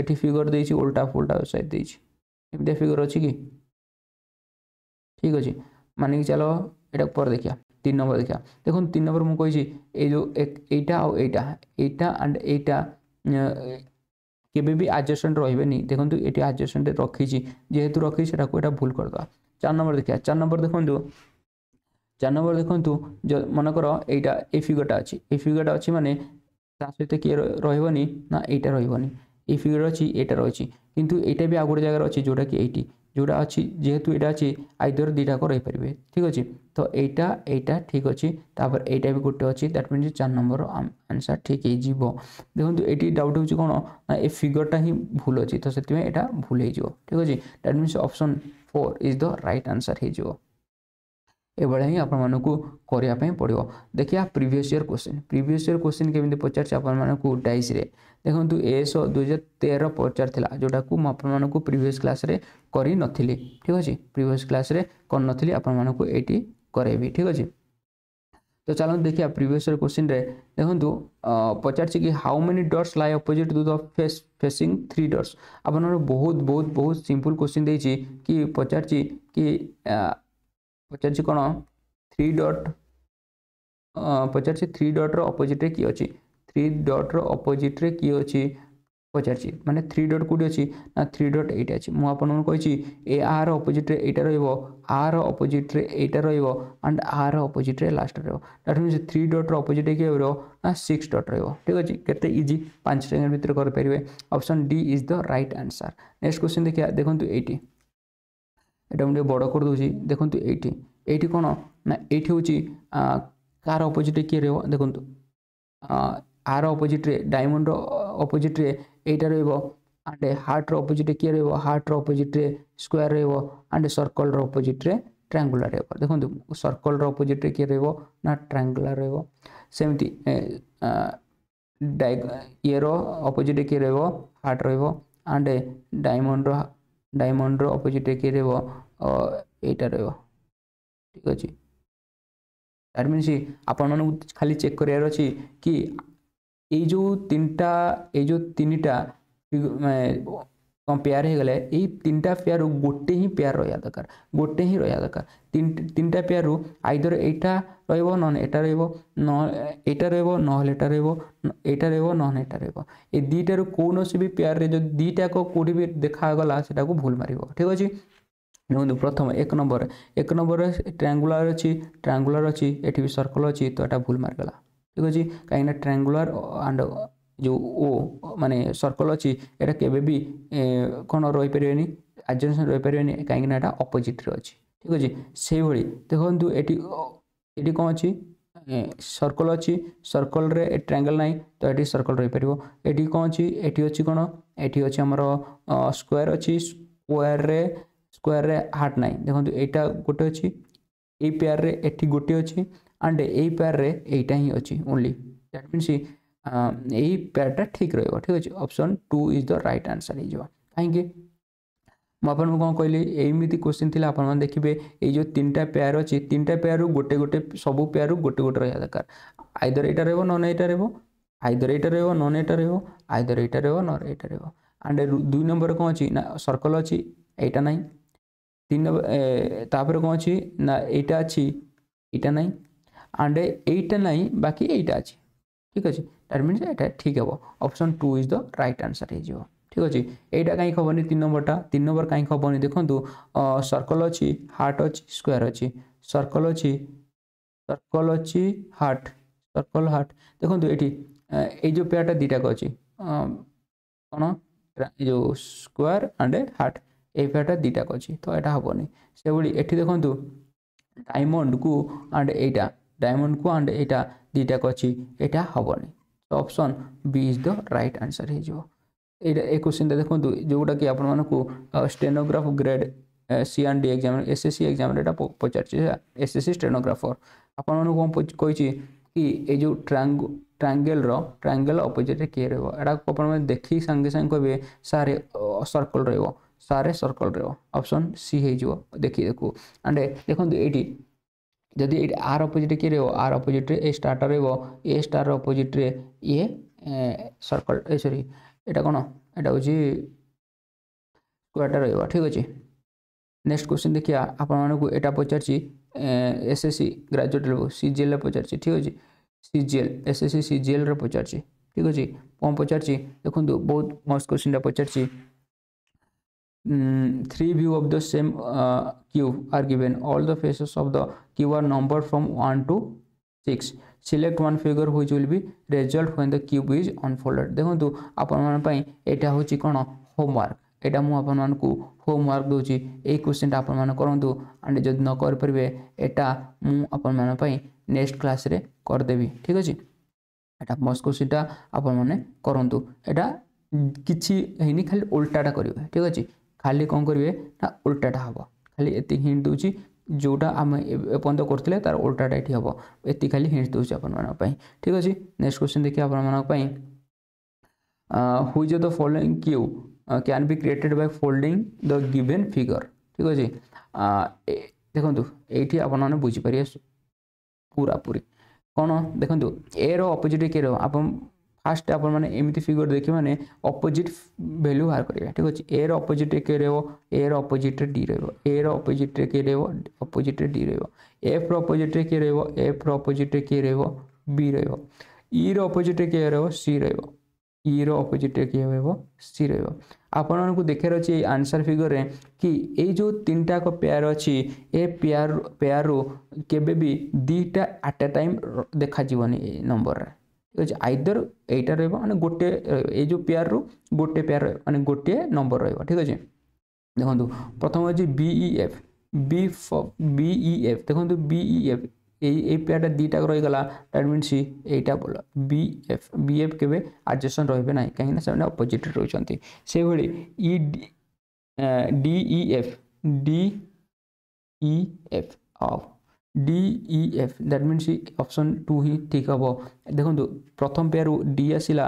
ଏଠି ଫିଗର ଦେଇଛି ଓଲଟା ଫୋଲଟା ସାଇଜ୍ ଦେଇଛି ଏମିତିଆ ଫିଗର ଅଛି କି ଠିକ୍ ଅଛି ମାନିକି ଚାଲ ଏଇଟା ପରେ ଦେଖିବା তিন নম্বর দেখা দেখুন তিন নম্বর মু কইছি এই যে এইটা আর এইটা এইটা এন্ড এইটা কেবে বি আডজস্টমেন্ট রহবে নি দেখুন এটি আডজস্টমেন্ট রাখিছি যেহেতু রাখি সেটা এটা ভুল করদা চার নম্বর দেখা চার নম্বর দেখুন চার নম্বর দেখুন মনেকর এইটা এই ফিগরটা আছে এই ফিগরটা আছে মানে তা সহিত কি রহবনি না এইটা রহবনি এই ফিগার অছি এটা রয়েছে কিন্তু এইটা বি আউ গোটে জায়গায় অছি যেটা কি এইটি যেটা অছি যেহেতু এটা অছি আইদর দুইটাক রইপারে ঠিক আছে তো এইটা এইটা ঠিক অছি তাপরে এইটা বি গোটে অছি দ্যাট মিনস চার নম্বর আনসার ঠিক হয়েযিব দেখুন এটি ডাউট হচ্ছে কোণ না এই ফিগরটা হি ভুল অছি তো সেপাই এটা ভুল হয়ে ঠিক আছে that means option four is the right answer হয়ে ଏଭଳିଆ ହିଁ ଆପଣମାନଙ୍କୁ କରିବା ପାଇଁ ପଡ଼ିବ ଦେଖିବା previous year question previous year question କେମିତି ପଚାରିଛି ଆପଣମାନଙ୍କୁ ଡାଇସ୍ରେ ଦେଖନ୍ତୁ ଏସ୍ ଦୁଇହଜାର ତେର ପଚାରିଥିଲା ଯେଉଁଟାକୁ ମୁଁ ଆପଣମାନଙ୍କୁ ପ୍ରିଭିୟସ୍ କ୍ଲାସ୍ରେ କରିନଥିଲି ଠିକ୍ ଅଛି ପ୍ରିଭିୟସ୍ କ୍ଲାସ୍ରେ କରିନଥିଲି ଆପଣମାନଙ୍କୁ ଏଇଠି କରାଇବି ଠିକ୍ ଅଛି ତ ଚାଲନ୍ତୁ ଦେଖିବା ପ୍ରିଭିୟସ୍ ଇୟର୍ କୋଶ୍ଚିନ୍ରେ ଦେଖନ୍ତୁ ପଚାରିଛି କି how many dots lie opposite to the face facing three dots ଆପଣଙ୍କର ବହୁତ ବହୁତ ବହୁତ ସିମ୍ପଲ୍ କୋଶ୍ଚିନ୍ ଦେଇଛି କି ପଚାରିଛି କି ପଚାରିଛି କ'ଣ ଥ୍ରୀ ଡଟ୍ ପଚାରିଛି ଥ୍ରୀ ଡଟ୍ର ଅପୋଜିଟ୍ରେ କିଏ ଅଛି ଥ୍ରୀ ଡଟ୍ର ଅପୋଜିଟ୍ରେ କିଏ ଅଛି ପଚାରିଛି ମାନେ ଥ୍ରୀ ଡଟ୍ କେଉଁଠି ଅଛି ନା ଥ୍ରୀ ଡଟ୍ ଏଇଟା ଅଛି ମୁଁ ଆପଣଙ୍କୁ କହିଛି ଏ ଆର ଅପୋଜିଟ୍ରେ ଏଇଟା ରହିବ ଆର ଅପୋଜିଟ୍ରେ ଏଇଟା ରହିବ ଆଣ୍ଡ ଆର ଅପୋଜିଟ୍ରେ ଲାଷ୍ଟ ରହିବ ଦ୍ୟାଟ୍ ମିନ୍ସ ଥ୍ରୀ ଡଟ୍ର ଅପୋଜିଟ୍ କିଏ ରହିବ ନା ସିକ୍ସ ଡଟ୍ ରହିବ ଠିକ୍ ଅଛି କେତେ ଇଜି ପାଞ୍ଚ ସେକେଣ୍ଡ ଭିତରେ କରିପାରିବେ option D is the right answer next question ଦେଖିବା ଦେଖନ୍ତୁ ଏଇଟି ଏଇଟା ମୁଁ ଟିକେ ବଡ଼ କରିଦେଉଛି ଦେଖନ୍ତୁ ଏଇଠି ଏଇଠି କ'ଣ ନା ଏଇଠି ହେଉଛି କାହାର ଅପୋଜିଟ୍ରେ କିଏ ରହିବ ଦେଖନ୍ତୁ ଆର ଅପୋଜିଟ୍ରେ ଡାଇମଣ୍ଡର ଅପୋଜିଟ୍ରେ ଏଇଟା ରହିବ ଆଣ୍ଡ ହାର୍ଟର ଅପୋଜିଟ୍ରେ କିଏ ରହିବ ହାର୍ଟର ଅପୋଜିଟ୍ରେ ସ୍କୋୟାର ରହିବ ଆଣ୍ଡ ସର୍କଲର ଅପୋଜିଟ୍ରେ ଟ୍ରାଙ୍ଗୁଲାର ରହିବ ଦେଖନ୍ତୁ ସର୍କଲର ଅପୋଜିଟ୍ରେ କିଏ ରହିବ ନା ଟ୍ରାଙ୍ଗୁଲାର ରହିବ ସେମିତି ଇଏର ଅପୋଜିଟ୍ରେ କିଏ ରହିବ ହାର୍ଟ ରହିବ ଆଣ୍ଡ ଡାଇମଣ୍ଡର ଡାଇମଣ୍ଡର ଅପୋଜିଟ୍ରେ କିଏ ରହିବ ଏଇଟା ରହିବ ଠିକ୍ ଅଛି ଆଡ଼ମିନ୍ସ ଆପଣମାନଙ୍କୁ ଖାଲି ଚେକ୍ କରିବାର ଅଛି କି ଏଇ ଯେଉଁ ତିନିଟା ଏଇ ଯେଉଁ ତିନିଟା କ'ଣ ପେୟାର ହେଇଗଲେ ଏଇ ତିନିଟା ପେୟାରରୁ ଗୋଟେ ହିଁ ପେୟାର ରହିବା ଦରକାର ଗୋଟେ ହିଁ ରହିବା ଦରକାର ତିନିଟା ପେୟାରରୁ ଆଇଦର ଏଇଟା ରହିବ ନହେଲେ ଏଇଟା ରହିବ ନ ଏଇଟା ରହିବ ନହେଲେ ଏଇଟା ରହିବ ଏଇଟା ରହିବ ନହେଲେ ଏଇଟା ରହିବ ଏ ଦୁଇଟାରୁ କୌଣସି ବି ପେୟାରରେ ଯଦି ଦୁଇଟାକ କେଉଁଠି ବି ଦେଖାଗଲା ସେଟାକୁ ଭୁଲ ମାରିବ ଠିକ୍ ଅଛି ଦେଖନ୍ତୁ ପ୍ରଥମେ ଏକ ନମ୍ବର ଏକ ନମ୍ବରରେ ଟ୍ରାଙ୍ଗୁଲାର ଅଛି ଟ୍ରାଙ୍ଗୁଲାର ଅଛି ଏଠି ବି ସର୍କଲ୍ ଅଛି ତ ଏଇଟା ଭୁଲ ମାରିଗଲା ଠିକ୍ ଅଛି କାହିଁକିନା ଟ୍ରାଙ୍ଗୁଲାର ଆଣ୍ଡ ଯେଉଁ ଓ ମାନେ ସର୍କଲ୍ ଅଛି ଏଇଟା କେବେ ବି କ'ଣ ରହିପାରିବେନି ଆଡ଼ଜେସନ୍ ରହିପାରିବେନି କାହିଁକିନା ଏଇଟା ଅପୋଜିଟ୍ରେ ଅଛି ଠିକ୍ ଅଛି ସେଇଭଳି ଦେଖନ୍ତୁ ଏଠି ଏଠି କ'ଣ ଅଛି ସର୍କଲ୍ ଅଛି ସର୍କଲ୍ରେ ଟ୍ରାଙ୍ଗଲ୍ ନାହିଁ ତ ଏଠି ସର୍କଲ୍ ରହିପାରିବ ଏଠି କ'ଣ ଅଛି ଏଠି ଅଛି କ'ଣ ଏଠି ଅଛି ଆମର ସ୍କୋୟାର୍ ଅଛି ସ୍କୋୟାର୍ରେ ସ୍କୋୟାର୍ରେ ହାର୍ଟ ନାହିଁ ଦେଖନ୍ତୁ ଏଇଟା ଗୋଟେ ଅଛି ଏଇ ପେୟାର୍ରେ ଏଠି ଗୋଟିଏ ଅଛି ଆଣ୍ଡ ଏଇ ପେୟାର୍ରେ ଏଇଟା ହିଁ ଅଛି ଓନ୍ଲି ଦ୍ୟାଟ୍ ମିନ୍ସ এই પેરটা ଠିକ ରହିବ ଠିକ ଅଛି option 2 is the right answer ହେଇଯିବ କାହିଁକି ମୁଁ ଆପଣଙ୍କୁ କ'ଣ କହିଲି ଏମିତି କୋଶ୍ଚିନ୍ ଥିଲା ଆପଣମାନେ ଦେଖିବେ ଏଇ ଯେଉଁ ତିନିଟା ପେୟାର ଅଛି ତିନିଟା ପେୟାରରୁ ଗୋଟେ ଗୋଟେ ସବୁ ପେୟାରରୁ ଗୋଟେ ଗୋଟେ ରହିବା ଦରକାର ଆଇଦର ଏଇଟା ରହିବ ନହେଲେ ଏଇଟା ରହିବ ଆଇଦର ଏଇଟା ରହିବ ନହେଲେ ଏଇଟା ରହିବ ଆଇଦର ଏଇଟା ରହିବ ନହେଲେ ଏଇଟା ରହିବ ଆଣ୍ଡ ଦୁଇ ନମ୍ବର କ'ଣ ଅଛି ନା ସର୍କଲ୍ ଅଛି ଏଇଟା ନାହିଁ ତିନି ନମ୍ବର ତାପରେ କ'ଣ ଅଛି ନା ଏଇଟା ଅଛି ଏଇଟା ନାହିଁ ଆଣ୍ଡ ଏଇଟା ନାହିଁ ବାକି ଏଇଟା ଅଛି ଠିକ୍ ଅଛି ଦ୍ୟାଟ୍ ମିନ୍ସ ଏଇଟା ଠିକ୍ ହେବ option two is the right answer ହେଇଯିବ ଠିକ୍ ଅଛି ଏଇଟା କାହିଁକି ହେବନି ତିନି ନମ୍ବରଟା ତିନି ନମ୍ବର କାହିଁକି ହେବନି ଦେଖନ୍ତୁ ସର୍କଲ୍ ଅଛି ହାର୍ଟ ଅଛି ସ୍କୋୟାର୍ ଅଛି ସର୍କଲ୍ ଅଛି ସର୍କଲ୍ ଅଛି ହାର୍ଟ ସର୍କଲ୍ ହାର୍ଟ ଦେଖନ୍ତୁ ଏଇଠି ଏଇ ଯେଉଁ ପେୟାରଟା ଦୁଇଟାକ ଅଛି କ'ଣ ଏ ଯେଉଁ ସ୍କୋୟାର୍ ଆଣ୍ଡ ହାର୍ଟ ଏଇ ପେୟାରଟା ଦୁଇଟାକ ଅଛି ତ ଏଇଟା ହେବନି ସେଭଳି ଏଠି ଦେଖନ୍ତୁ ଡାଇମଣ୍ଡକୁ ଆଣ୍ଡ ଏଇଟା ଡାଇମଣ୍ଡକୁ ଆଣ୍ଡ ଏଇଟା ଦୁଇଟାକ ଅଛି ଏଇଟା ହେବନି option B is the right answer ହେଇଯିବ ଏଇଟା ଏ କୋଶ୍ଚିନ୍ଟା ଦେଖନ୍ତୁ ଯେଉଁଟାକି ଆପଣମାନଙ୍କୁ stenograph grade C and D exam S S C ଏକ୍ଜାମ୍ରେ ଏଇଟା ପଚାରିଛି ଏସ୍ ଏସ୍ ସି ଷ୍ଟେନୋଗ୍ରାଫର ଆପଣମାନଙ୍କୁ କ'ଣ କହିଛି କି ଏଇ ଯେଉଁ ଟ୍ରାଙ୍ଗ ଟ୍ରାଙ୍ଗେଲର ଟ୍ରାଙ୍ଗେଲ ଅପୋଜିଟ୍ରେ କିଏ ରହିବ ଏଇଟାକୁ ଆପଣମାନେ ଦେଖିକି ସାଙ୍ଗେ ସାଙ୍ଗେ କହିବେ ସାରେ ସର୍କଲ୍ ରହିବ ସାରେ ସର୍କଲ୍ ରହିବ ଅପସନ୍ ସି ହେଇଯିବ ଦେଖି ଦେଖୁ ଆଣ୍ଡ ଦେଖନ୍ତୁ ଏଇଠି ଯଦି ଏଇଠି ଆର୍ ଅପୋଜିଟ୍ କିଏ ରହିବ ଆର୍ ଅପୋଜିଟ୍ରେ ଏ ଷ୍ଟାର୍ଟା ରହିବ ଏ ଷ୍ଟାର୍ ଅପୋଜିଟ୍ରେ ଇଏ ସର୍କଲ୍ ଏ ସରି ଏଇଟା କ'ଣ ଏଇଟା ହେଉଛି ସ୍କୋୟାର୍ଟା ରହିବ ଠିକ୍ ଅଛି ନେକ୍ସଟ କ୍ୱେଶ୍ଚିନ୍ ଦେଖିବା ଆପଣମାନଙ୍କୁ ଏଇଟା ପଚାରିଛି ଏସ୍ ଏସ୍ ସି ଗ୍ରାଜୁଏଟ୍ ଲେବଲ୍ ସି ଜି ଏଲ୍ରେ ପଚାରିଛି ଠିକ୍ ଅଛି C G L S S C C G ଏଲ୍ରେ ପଚାରିଛି ଠିକ୍ ଅଛି କ'ଣ ପଚାରିଛି ଦେଖନ୍ତୁ ବହୁତ ମସ୍ତ କ୍ୱେଶ୍ଚିନ୍ଟା ପଚାରିଛି um, three view of the same uh, cube are given all the faces of the cube are numbered from 1 to 6 select one figure which will be result when the cube is unfolded দেখন্তু ଆପଣମାନଙ୍କ ପାଇଁ ଏଟା ହେଉଛି କ'ଣ homework ଏଟା ମୁଁ ଆପଣମାନଙ୍କୁ homework ଦେଉଛି ଏଇ କ୍ୱେଶ୍ଚିନ୍ଟା ଆପଣମାନେ କରନ୍ତୁ ଆଣ୍ଡ ଯଦି ନ କରିପାରିବେ ଏଟା ମୁଁ ଆପଣମାନଙ୍କ ପାଇଁ ନେକ୍ସଟ କ୍ଲାସ୍ରେ କରିଦେବି ଠିକ୍ ଅଛି ଏଟା ମସ୍ତ କ୍ୱେଶ୍ଚିନ୍ଟା ଆପଣମାନେ କରନ୍ତୁ ଏଟା କିଛି ହେଇନି ଖାଲି ଓଲ୍ଟାଟା କରିବେ ଠିକ୍ ଅଛି ଖାଲି କ'ଣ କରିବେ ନା ଉଲ୍ଟାଟା ହେବ ଖାଲି ଏତିକି ହିଣ୍ଟ ଦେଉଛି ଯେଉଁଟା ଆମେ ଏପର୍ଯ୍ୟନ୍ତ କରୁଥିଲେ ତା'ର ଉଲ୍ଟାଟା ଏଠି ହେବ ଏତିକି ଖାଲି ହିଣ୍ଟ ଦେଉଛି ଆପଣମାନଙ୍କ ପାଇଁ ଠିକ୍ ଅଛି ନେକ୍ସଟ କ୍ୱେଶ୍ଚିନ୍ ଦେଖିବା ଆପଣମାନଙ୍କ ପାଇଁ which of the following cube can be created by folding the given figure ଠିକ୍ ଅଛି ଦେଖନ୍ତୁ ଏଇଠି ଆପଣମାନେ ବୁଝିପାରିବେ ପୁରାପୁରି କ'ଣ ଦେଖନ୍ତୁ ଏର ଅପୋଜିଟ୍ କେ ରହିବ ଆପଣ ଫାଷ୍ଟ ଆପଣମାନେ ଏମିତି ଫିଗର ଦେଖିବେ ମାନେ ଅପୋଜିଟ୍ ଭ୍ୟାଲ୍ୟୁ ବାହାର କରିବେ ଠିକ୍ ଅଛି ଏର ଅପୋଜିଟ୍ରେ କେ ରହିବ ଏର ଅପୋଜିଟ୍ରେ ଡି ରହିବ ଏର ଅପୋଜିଟ୍ରେ କେ ରହିବ ଅପୋଜିଟ୍ରେ ଡି ରହିବ ଏଫ୍ର ଅପୋଜିଟ୍ରେ କେ ରହିବ ଏଫ୍ର ଅପୋଜିଟ୍ରେ କେ ରହିବ ବି ରହିବ ଇର ଅପୋଜିଟ୍ରେ କେ ରହିବ ସି ରହିବ ଇର ଅପୋଜିଟ୍ରେ କିଏ ରହିବ ସି ରହିବ ଆପଣମାନଙ୍କୁ ଦେଖିବାର ଅଛି ଏଇ ଆନ୍ସର୍ ଫିଗରରେ କି ଏଇ ଯେଉଁ ତିନିଟାକ ପେୟାର ଅଛି ଏ ପେୟାର ପେୟାରରୁ କେବେ ବି ଦୁଇଟା ଆଟ୍ ଏ ଟାଇମ୍ ଦେଖାଯିବନି ଏଇ ନମ୍ବରରେ ଅଛି ଆଇଦର ଏଇଟା ରହିବ ମାନେ ଗୋଟିଏ ଏଇ ଯେଉଁ ପେୟାରରୁ ଗୋଟିଏ ପେୟାର୍ ରହିବ ମାନେ ଗୋଟିଏ ନମ୍ବର ରହିବ ଠିକ୍ ଅଛି ଦେଖନ୍ତୁ ପ୍ରଥମ ହେଉଛି ବି ଇ ଏଫ୍ ବି ବି ଇ ଏଫ୍ ଦେଖନ୍ତୁ ବି ଇ ଏଫ୍ ଏଇ ଏଇ ପେୟାର୍ଟା পেয়ারটা ରହିଗଲା রয়েগলা দ্যাট ଏଇଟା ଭଲ ବି ଏଫ୍ ବି ଏଫ୍ କେବେ এফ ରହିବେ ନାହିଁ କାହିଁକିନା ସେମାନେ ଅପୋଜିଟ୍ ରହୁଛନ୍ତି opposite E D E F D E F of D E F that means option two ହିଁ ଠିକ୍ ହେବ ଦେଖନ୍ତୁ ପ୍ରଥମ ପେୟାରରୁ ଡି ଆସିଲା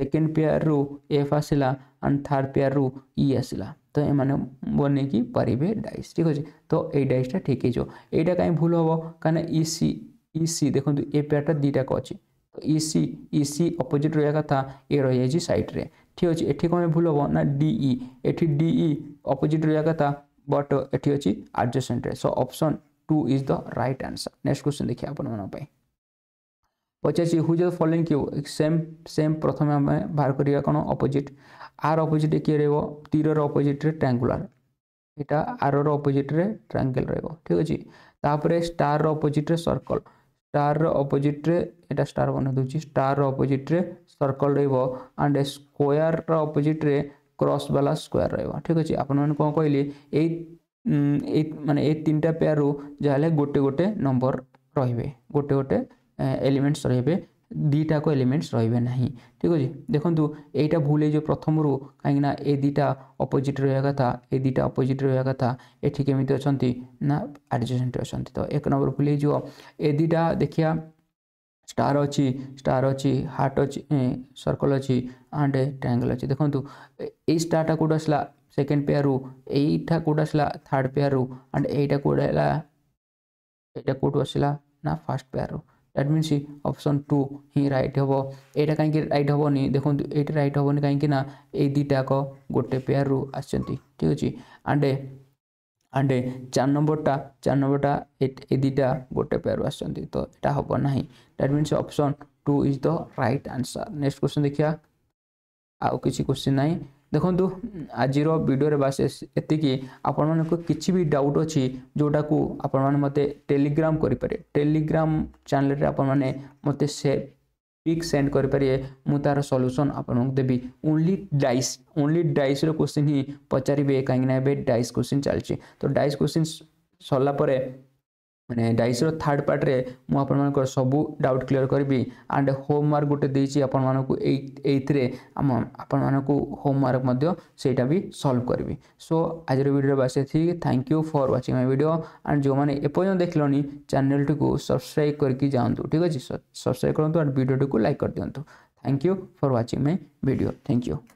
ସେକେଣ୍ଡ ପେୟାରରୁ ଏଫ୍ ଆସିଲା ଆଣ୍ଡ ଥାର୍ଡ଼ ପେୟାରରୁ ଇ ଆସିଲା ତ ଏମାନେ ବନେଇକି ପାରିବେ ଡାଇସ୍ ଠିକ୍ ଅଛି ତ ଏଇ ଡାଇସ୍ଟା ଠିକ୍ ହେଇଯିବ ଏଇଟା କାହିଁ ଭୁଲ ହେବ କାହିଁକିନା ଇ ସି ଇ ସି ଦେଖନ୍ତୁ ଏ ପେୟାରଟା ଦୁଇଟାକ ଅଛି ତ E C E C opposite ରହିବା କଥା ଏ ରହିଯାଇଛି ସାଇଡ଼୍ରେ ଠିକ୍ ଅଛି ଏଠି କ'ଣ ଭୁଲ ହେବ ନା ଡି ଇ ଏଠି ଡି ଇ ଅପୋଜିଟ୍ ରହିବା କଥା ବଟ୍ ଏଠି ଅଛି ଆଡ଼ଜଷ୍ଟମେଣ୍ଟରେ so option two is the right answer next question देखिए आप पचारि which the following cube same same प्रथम आम बाहर करवा कौन अपोजिट आर अपोजिट किए रोह तीर अपोजिट्रे ट्रांगुला यहाँ आर रपोजिट्रे ट्रांगेल रीक अच्छे तापर स्टार अपोजिट्रे सर्कल स्टार अपोजिट्रे यहाँ स्टार बन दे स्टार अपोजिट्रे सर्कल रंड स्क्र अपोजिट्रे क्रस बाला स्क्वयर रीक अच्छे आपन मैंने कौन कहली এই মানে এই তিনটা পেয়ারରୁ ଯାହାହେଲେ ଗୋଟେ ଗୋଟେ ନମ୍ବର ରହିବେ ଗୋଟେ ଗୋଟେ ଏଲିମେଣ୍ଟସ୍ ରହିବେ ଦୁଇଟାକ ଏଲିମେଣ୍ଟସ୍ ରହିବେ ନାହିଁ ଠିକ୍ ଅଛି ଦେଖନ୍ତୁ ଏଇଟା ଭୁଲ ହେଇଯିବ ପ୍ରଥମରୁ କାହିଁକିନା ଏ ଦୁଇଟା ଅପୋଜିଟ୍ ରହିବା କଥା ଏ ଦୁଇଟା ଅପୋଜିଟ୍ ରହିବା କଥା ଏଠି କେମିତି ଅଛନ୍ତି ନା ଆଡ଼ଜେଣ୍ଟ ଅଛନ୍ତି ତ ଏକ ନମ୍ବର ଭୁଲ ହେଇଯିବ ଏ ଦୁଇଟା ଦେଖିବା ଷ୍ଟାର୍ ଅଛି ଷ୍ଟାର୍ ଅଛି ହାର୍ଟ ଅଛି ସର୍କଲ୍ ଅଛି ଆଣ୍ଡ ଟ୍ରାଙ୍ଗଲ୍ ଅଛି ଦେଖନ୍ତୁ ଏଇ ଷ୍ଟାର୍ଟା କେଉଁଠୁ ଆସିଲା ସେକେଣ୍ଡ ପେୟାରରୁ ଏଇଟା କେଉଁଟା ଆସିଲା ଥାର୍ଡ଼ ପେୟାରରୁ ଆଣ୍ଡ ଏଇଟା କେଉଁଟା ହେଲା ଏଇଟା କେଉଁଠୁ ଆସିଲା ନା ଫାର୍ଷ୍ଟ ପେୟାରରୁ ଦ୍ୟାଟ୍ ମିନ୍ସ ଅପସନ୍ ଟୁ ହିଁ ରାଇଟ୍ ହେବ ଏଇଟା କାହିଁକି ରାଇଟ୍ ହେବନି ଦେଖନ୍ତୁ ଏଇଟା ରାଇଟ୍ ହେବନି କାହିଁକି ନା ଏଇ ଦୁଇଟାକ ଗୋଟେ ପେୟାରରୁ ଆସିଛନ୍ତି ଠିକ୍ ଅଛି ଆଣ୍ଡ ଆଣ୍ଡ ଚାରି ନମ୍ବରଟା ଚାରି ନମ୍ବରଟା ଏ ଦୁଇଟା ଗୋଟେ ପେୟାରରୁ ଆସିଛନ୍ତି ତ ଏଇଟା ହେବ ନାହିଁ that means option two is the right answer next question ଦେଖିବା ଆଉ କିଛି କ୍ୱେଶ୍ଚିନ୍ ନାହିଁ ଦେଖନ୍ତୁ ଆଜିର ଭିଡ଼ିଓରେ ବାସ୍ ଏତିକି ଆପଣମାନଙ୍କୁ କିଛି ବି ଡାଉଟ୍ ଅଛି ଯେଉଁଟାକୁ ଆପଣମାନେ ମୋତେ ଟେଲିଗ୍ରାମ କରିପାରିବେ ଟେଲିଗ୍ରାମ ଚ୍ୟାନେଲରେ ଆପଣମାନେ ମୋତେ ସେ ପିକ୍ ସେଣ୍ଡ କରିପାରିବେ ମୁଁ ତା'ର ସଲ୍ୟୁସନ୍ ଆପଣଙ୍କୁ ଦେବି ଓନ୍ଲି ଡାଇସ୍ ଓନ୍ଲି ଡାଇସ୍ର କୋଶ୍ଚିନ୍ ହିଁ ପଚାରିବେ କାହିଁକିନା ଏବେ ଡାଇସ୍ କୋଶ୍ଚିନ୍ ଚାଲିଛି ତ ଡାଇସ୍ କୋଶ୍ଚିନ୍ ସରିଲା ପରେ ମାନେ ଡାଇସ୍ର ଥାର୍ଡ଼ ପାର୍ଟରେ ମୁଁ ଆପଣମାନଙ୍କର ସବୁ ଡାଉଟ୍ କ୍ଲିଅର୍ କରିବି ଆଣ୍ଡ ହୋମୱାର୍କ ଗୋଟେ ଦେଇଛି ଆପଣମାନଙ୍କୁ ଏଇ ଏଇଥିରେ ଆମ ଆପଣମାନଙ୍କୁ ହୋମୱାର୍କ ମଧ୍ୟ ସେଇଟା ବି ସଲ୍ଭ କରିବି ସୋ ଆଜିର ଭିଡ଼ିଓରେ ବାସ ଏତିକି thank you for watching my video and ଯେଉଁମାନେ ଏପର୍ଯ୍ୟନ୍ତ ଦେଖିଲଣି ଚ୍ୟାନେଲ୍ଟିକୁ ସବସ୍କ୍ରାଇବ୍ କରିକି ଯାଆନ୍ତୁ ଠିକ୍ ଅଛି ସବସ୍କ୍ରାଇବ୍ କରନ୍ତୁ ଆଣ୍ଡ ଭିଡ଼ିଓଟିକୁ ଲାଇକ୍ କରିଦିଅନ୍ତୁ thank you for watching my video thank you